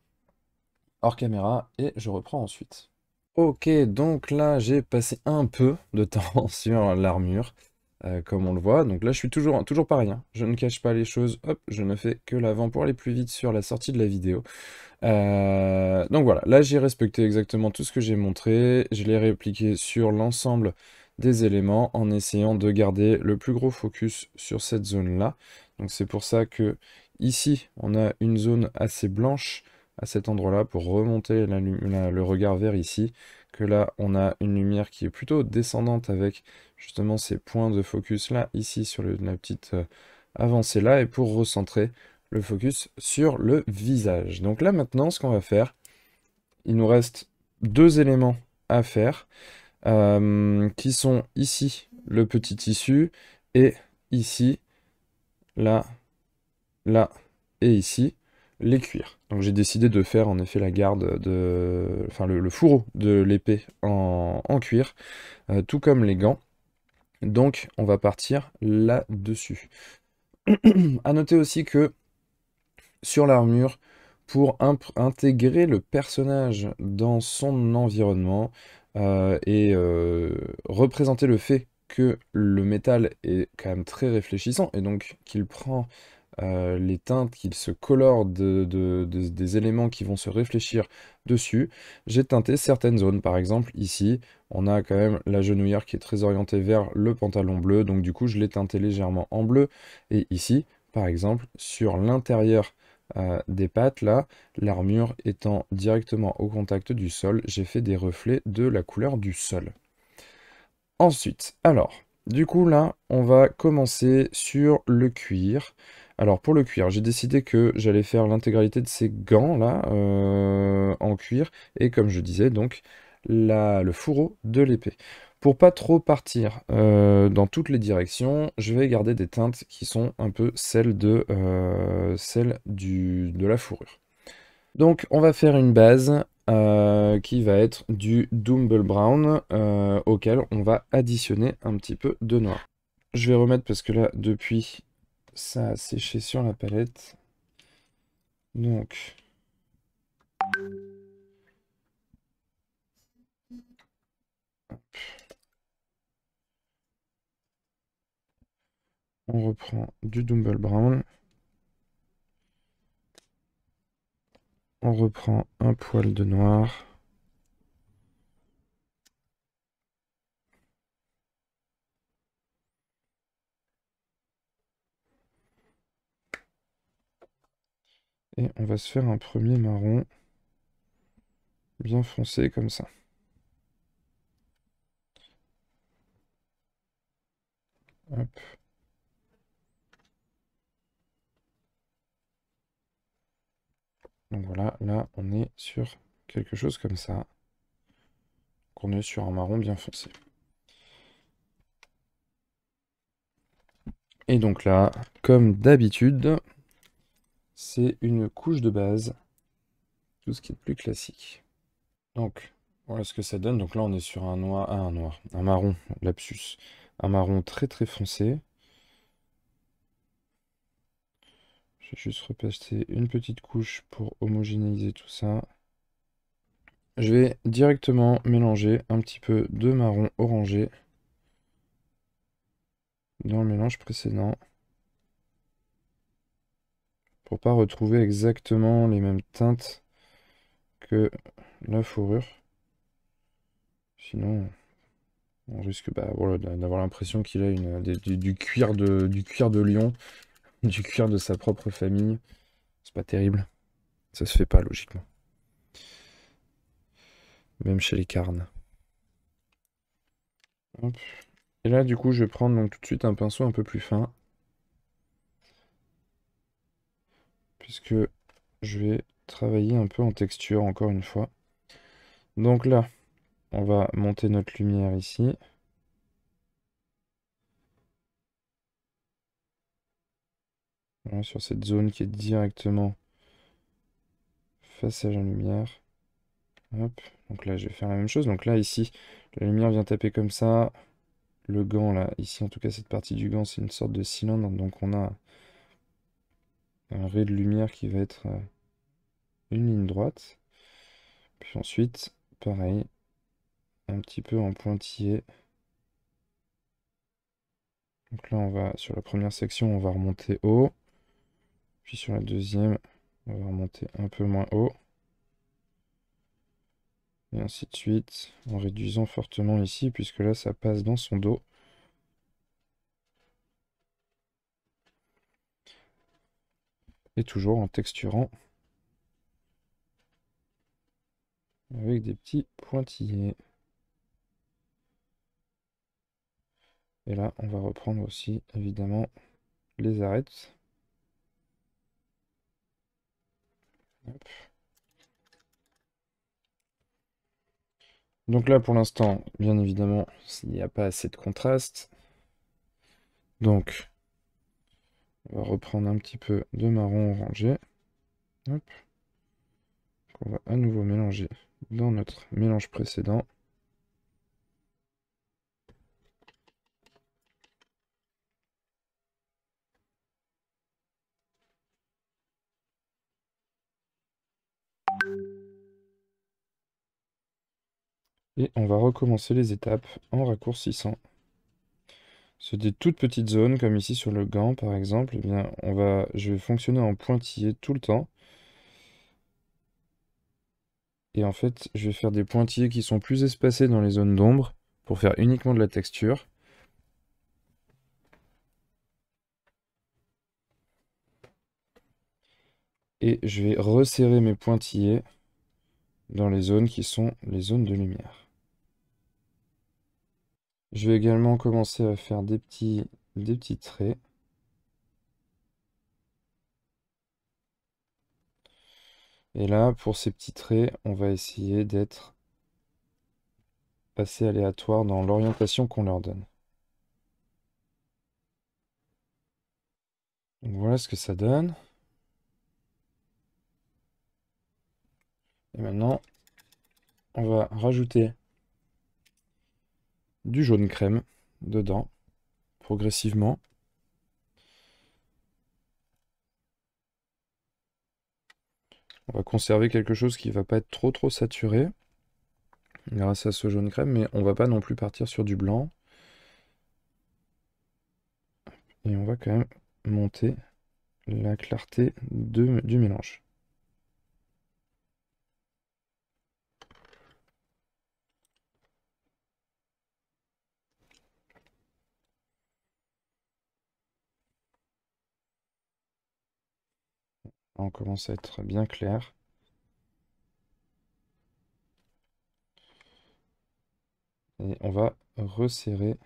hors caméra, et je reprends ensuite. Ok, donc là, j'ai passé un peu de [laughs] temps sur l'armure. Euh, comme on le voit. Donc là, je suis toujours, toujours pareil. Hein. Je ne cache pas les choses. Hop, je ne fais que l'avant pour aller plus vite sur la sortie de la vidéo. Euh, donc voilà, là, j'ai respecté exactement tout ce que j'ai montré. Je l'ai répliqué sur l'ensemble des éléments en essayant de garder le plus gros focus sur cette zone-là. Donc c'est pour ça que ici, on a une zone assez blanche à cet endroit-là pour remonter le regard vers ici là, on a une lumière qui est plutôt descendante avec justement ces points de focus là, ici sur la petite euh, avancée là, et pour recentrer le focus sur le visage. Donc là maintenant, ce qu'on va faire, il nous reste deux éléments à faire, euh, qui sont ici le petit tissu, et ici, là, là, et ici les cuirs. Donc j'ai décidé de faire en effet la garde de, enfin le, fourreau de l'épée en, cuir, euh, tout comme les gants. Donc on va partir là-dessus. [clears throat] à noter aussi que sur l'armure, pour intégrer le personnage dans son environnement euh, et euh, représenter le fait que le métal est quand même très réfléchissant et donc qu'il prend euh, les teintes qu'il se colorent, des éléments qui vont se réfléchir dessus. J'ai teinté certaines zones, par exemple ici, on a quand même la genouillère qui est très orientée vers le pantalon bleu, donc du coup je l'ai teinté légèrement en bleu, et ici, par exemple, sur l'intérieur euh, des pattes là, l'armure étant directement au contact du sol, j'ai fait des reflets de la couleur du sol. Ensuite, alors, du coup là, on va commencer sur le cuir. Alors pour le cuir, j'ai décidé que j'allais faire l'intégralité de ces gants là euh, en cuir et comme je disais donc le fourreau de l'épée. Pour pas trop partir euh, dans toutes les directions, je vais garder des teintes qui sont un peu celles de, euh, du, de la fourrure. Donc on va faire une base qui va être du Dumble Brown auquel on va additionner un petit peu de noir. Je vais remettre parce que là depuis ça a séché sur la palette. Donc... On reprend du Dumble Brown. On reprend un poil de noir. Et on va se faire un premier marron bien foncé comme ça. Donc voilà, là on est sur quelque chose comme ça. qu'on est sur un marron bien foncé. Et donc là, comme d'habitude, c'est une couche de base, tout ce qui est plus classique. Donc, voilà ce que ça donne. Donc là, on est sur un noir, à ah, un noir, un marron, lapsus, un marron très très foncé. Je vais juste repasser une petite couche pour homogénéiser tout ça. Je vais directement mélanger un petit peu de marron orangé dans le mélange précédent pour pas retrouver exactement les mêmes teintes que la fourrure. Sinon, on risque bah, d'avoir l'impression qu'il a du, cuir de, lion, [laughs] du cuir de sa propre famille. C'est pas terrible. Ça se fait pas logiquement. Même chez les carnes. Et là, du coup, je vais prendre donc, tout de suite un pinceau un peu plus fin puisque je vais travailler un peu en texture encore une fois. Donc là, on va monter notre lumière ici. sur cette zone qui est directement face à la lumière. Hop. Donc là, je vais faire la même chose. Donc là, ici, la lumière vient taper comme ça. Le gant, là, ici, en tout cas, cette partie du gant, c'est une sorte de cylindre. Donc on a un ray de lumière qui va être euh, une ligne droite. Puis ensuite, pareil, un petit peu en pointillé. Donc là, on va sur la première section, on va remonter haut. Puis sur la deuxième, on va remonter un peu moins haut. Et ainsi de suite, en réduisant fortement ici, puisque là, ça passe dans son dos. toujours en texturant avec des petits pointillés. Et là, on va reprendre aussi, évidemment, les arêtes. Donc là, pour l'instant, bien évidemment, s'il n'y a pas assez de contraste. Donc, on va reprendre un petit peu de marron orangé. On va à nouveau mélanger dans notre mélange précédent. Et on va recommencer les étapes en raccourcissant sur des toutes petites zones, comme ici sur le gant par exemple, eh bien, on va, je vais fonctionner en pointillé tout le temps. Et en fait, je vais faire des pointillés qui sont plus espacés dans les zones d'ombre pour faire uniquement de la texture. Et je vais resserrer mes pointillés dans les zones qui sont les zones de lumière. Je vais également commencer à faire des petits, des petits traits. Et là, pour ces petits traits, on va essayer d'être assez aléatoire dans l'orientation qu'on leur donne. voilà ce que ça donne. Et maintenant, on va rajouter du jaune crème dedans, progressivement. On va conserver quelque chose qui va pas être trop trop saturé grâce à ce jaune crème, mais on va pas non plus partir sur du blanc. Et on va quand même monter la clarté de, du mélange. Ah, on commence à être bien clair. Et on va resserrer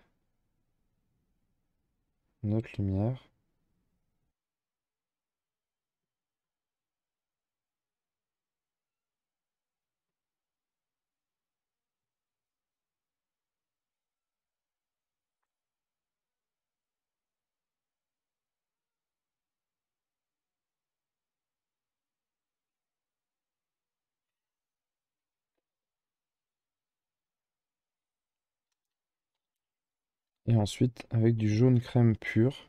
notre lumière. Et ensuite, avec du jaune crème pur,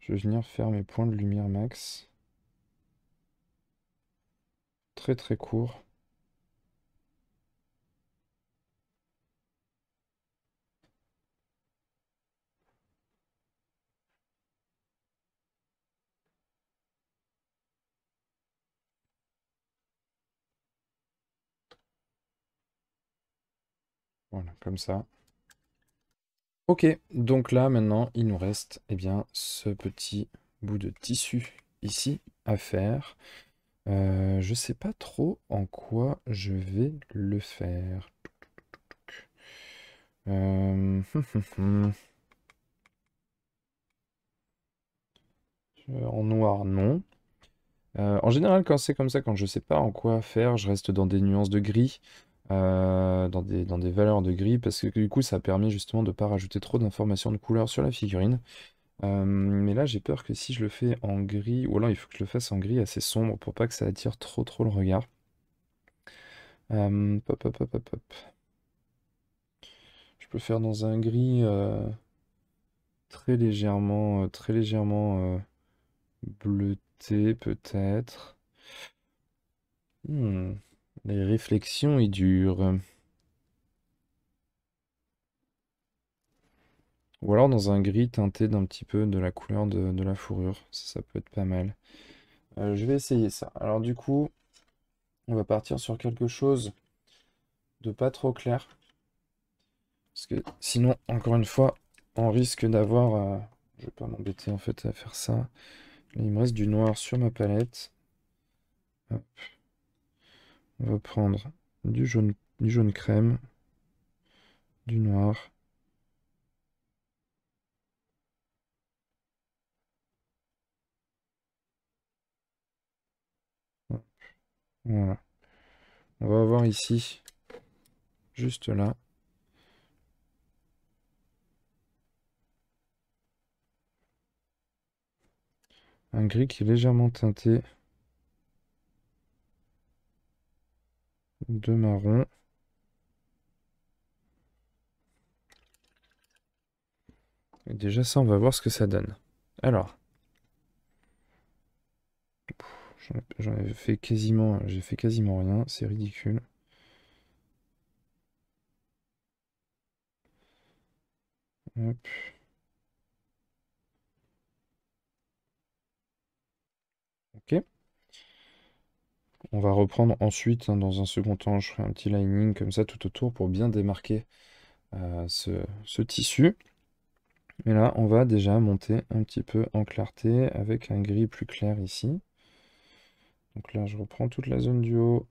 je vais venir faire mes points de lumière max. Très très court. Voilà, comme ça. Ok, donc là maintenant il nous reste eh bien, ce petit bout de tissu ici à faire. Je euh, je sais pas trop en quoi je vais le faire. Euh, [laughs] en noir, non. Euh, en général, quand c'est comme ça, quand je ne sais pas en quoi faire, je reste dans des nuances de gris. Euh, dans, des, valeurs de gris, parce que du coup, ça permet justement de ne pas rajouter trop d'informations de couleur sur la figurine. Euh, mais là, j'ai peur que si je le fais en gris, ou alors il faut que je le fasse en gris assez sombre pour pas que ça attire trop trop le regard. hop, euh, hop, hop, hop, Je peux faire dans un gris très légèrement, très légèrement bleuté peut-être. Hmm. Les réflexions et durent. Ou alors dans un gris teinté d'un petit peu de la couleur de, la fourrure. Ça, peut être pas mal. Euh, je vais essayer ça. Alors du coup, on va partir sur quelque chose de pas trop clair. Parce que sinon, encore une fois, on risque d'avoir... Je vais pas m'embêter en fait à faire ça. il me reste du noir sur ma palette. Hop. On va prendre du jaune, du jaune crème, du noir. On va avoir ici, juste là. Un gris qui est légèrement teinté. deux marrons. déjà ça, on va voir ce que ça donne. Alors. J'en ai fait quasiment, j'ai fait quasiment rien, c'est ridicule. Hop. On va reprendre ensuite, hein, dans un second temps, je ferai un petit lining comme ça tout autour pour bien démarquer euh, ce, tissu. Et là, on va déjà monter un petit peu en clarté avec un gris plus clair ici. Donc là, je reprends toute la zone du haut.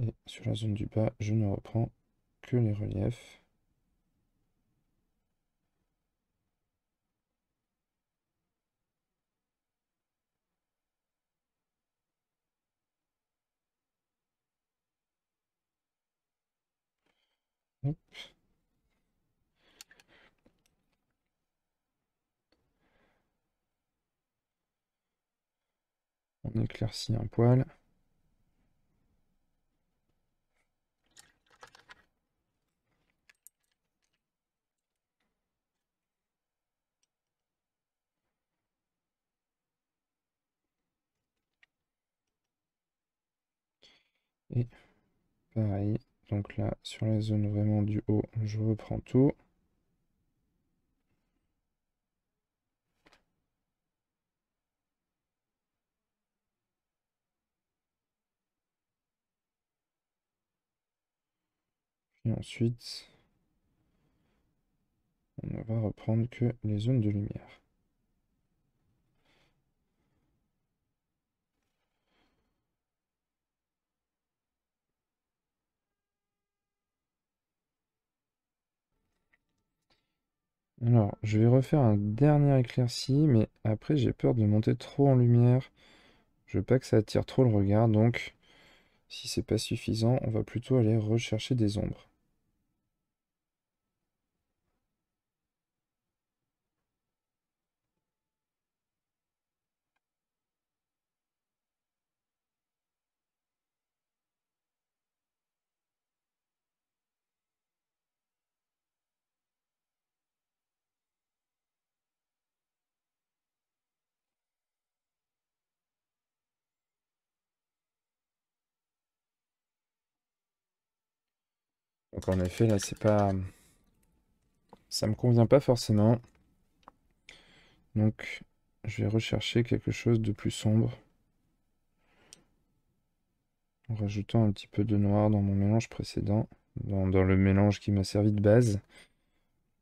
Et sur la zone du bas, je ne reprends que les reliefs. On éclaircit un poil. Et pareil, donc là, sur la zone vraiment du haut, je reprends tout. ensuite, on ne va reprendre que les zones de lumière. Alors, je vais refaire un dernier éclairci, mais après j'ai peur de monter trop en lumière. Je veux pas que ça attire trop le regard, donc si c'est pas suffisant, on va plutôt aller rechercher des ombres. en effet, là, c'est pas... Ça me convient pas forcément. Donc, je vais rechercher quelque chose de plus sombre. En rajoutant un petit peu de noir dans mon mélange précédent. dans le mélange qui m'a servi de base.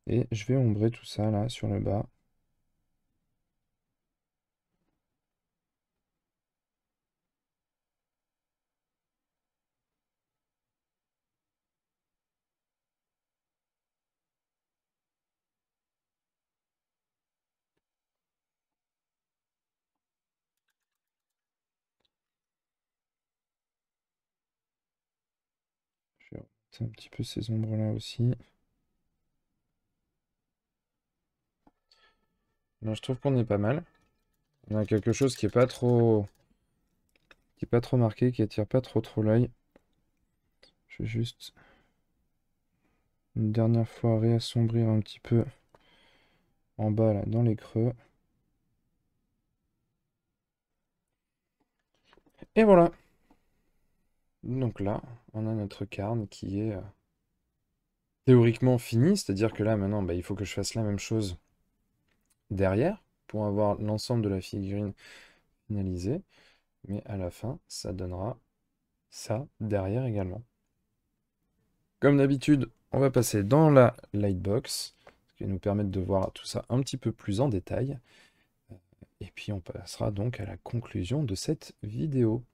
Et je vais ombrer tout ça, là, sur le bas. un petit peu ces ombres là aussi. je trouve qu'on est pas mal. On a quelque chose qui est pas trop qui est pas trop marqué, qui attire pas trop trop l'œil. Je vais juste une dernière fois réassombrir un petit peu en bas là dans les creux. Et voilà. Donc là, on a notre carne qui est euh, théoriquement fini, c'est-à-dire que là maintenant bah, il faut que je fasse la même chose derrière pour avoir l'ensemble de la figurine finalisée, mais à la fin ça donnera ça derrière également. Comme d'habitude, on va passer dans la lightbox, ce qui va nous permettre de voir tout ça un petit peu plus en détail, et puis on passera donc à la conclusion de cette vidéo.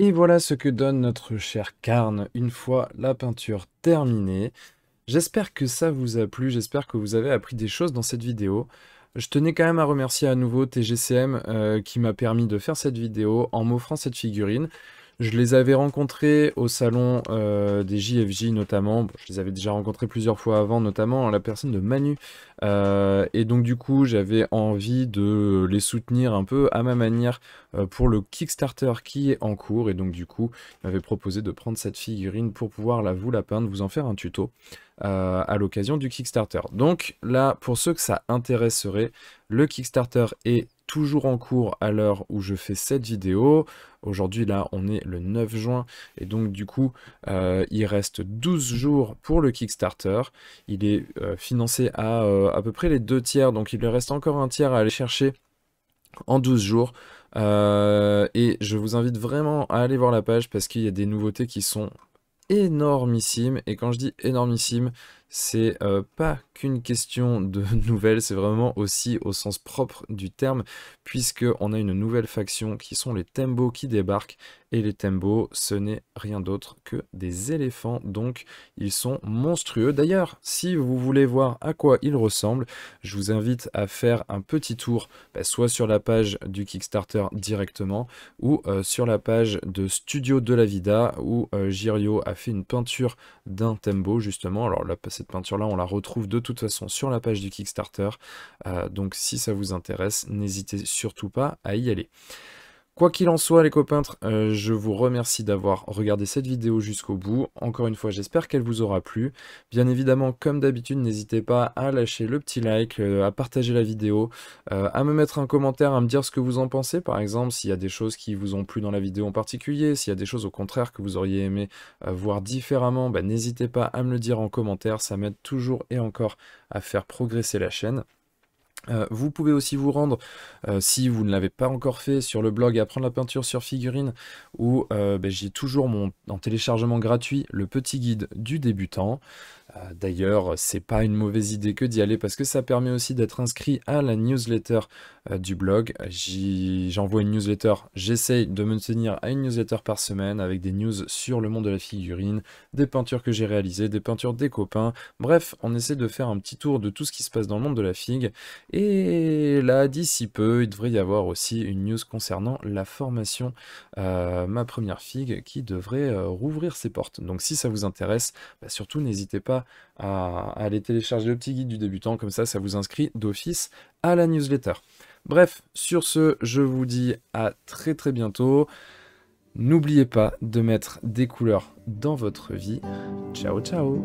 Et voilà ce que donne notre cher Karn une fois la peinture terminée. J'espère que ça vous a plu, j'espère que vous avez appris des choses dans cette vidéo. Je tenais quand même à remercier à nouveau TGCM euh, qui m'a permis de faire cette vidéo en m'offrant cette figurine. Je les avais rencontrés au salon euh, des JFJ notamment. je les avais déjà rencontrés plusieurs fois avant, notamment la personne de Manu. Euh, et donc du coup, j'avais envie de les soutenir un peu à ma manière euh, pour le Kickstarter qui est en cours. Et donc du coup, il m'avait proposé de prendre cette figurine pour pouvoir la, vous la peindre, vous en faire un tuto. à l'occasion du Kickstarter. Donc là, pour ceux que ça intéresserait, le Kickstarter est toujours en cours à l'heure où je fais cette vidéo. Aujourd'hui, là, on est le 9 juin. Et donc, du coup, euh, il reste 12 jours pour le Kickstarter. Il est euh, financé à euh, à peu près les deux tiers. Donc, il lui reste encore un tiers à aller chercher en 12 jours. et je vous invite vraiment à aller voir la page parce qu'il y a des nouveautés qui sont énormissimes. Et quand je dis énormissime c'est euh, pas qu'une question de [laughs] nouvelles, c'est vraiment aussi au sens propre du terme, puisque on a une nouvelle faction qui sont les Tembo qui débarquent, et les Tembo, ce n'est rien d'autre que des éléphants, donc ils sont monstrueux. D'ailleurs, si vous voulez voir à quoi ils ressemblent, je vous invite à faire un petit tour, bah, soit sur la page du Kickstarter directement, ou euh, sur la page de Studio de la Vida, où euh, Girio a fait une peinture d'un Tembo, justement, alors là, cette peinture-là, on la retrouve de toute façon sur la page du Kickstarter. Euh, donc si ça vous intéresse, n'hésitez surtout pas à y aller. Quoi qu'il en soit les copaintres, euh, je vous remercie d'avoir regardé cette vidéo jusqu'au bout. Encore une fois, j'espère qu'elle vous aura plu. Bien évidemment, comme d'habitude, n'hésitez pas à lâcher le petit like, euh, à partager la vidéo, euh, à me mettre un commentaire, à me dire ce que vous en pensez. Par exemple, s'il y a des choses qui vous ont plu dans la vidéo en particulier, s'il y a des choses au contraire que vous auriez aimé voir différemment, bah, n'hésitez pas à me le dire en commentaire. Ça m'aide toujours et encore à faire progresser la chaîne. Euh, vous pouvez aussi vous rendre, euh, si vous ne l'avez pas encore fait, sur le blog Apprendre la peinture sur figurine, où euh, ben, j'ai toujours mon, en téléchargement gratuit le petit guide du débutant. Ah, d'ailleurs, c'est pas une mauvaise idée que d'y aller parce que ça permet aussi d'être inscrit à la newsletter euh, du blog. J'envoie une newsletter, j'essaye de me tenir à une newsletter par semaine avec des news sur le monde de la figurine, des peintures que j'ai réalisées, des peintures des copains. Bref, on essaie de faire un petit tour de tout ce qui se passe dans le monde de la figue. Et là, d'ici peu, il devrait y avoir aussi une news concernant la formation euh, Ma Première Figue qui devrait euh, rouvrir ses portes. Donc si ça vous intéresse, bah, surtout n'hésitez pas à aller télécharger le petit guide du débutant, comme ça, ça vous inscrit d'office à la newsletter. Bref, sur ce, je vous dis à très très bientôt. N'oubliez pas de mettre des couleurs dans votre vie. Ciao ciao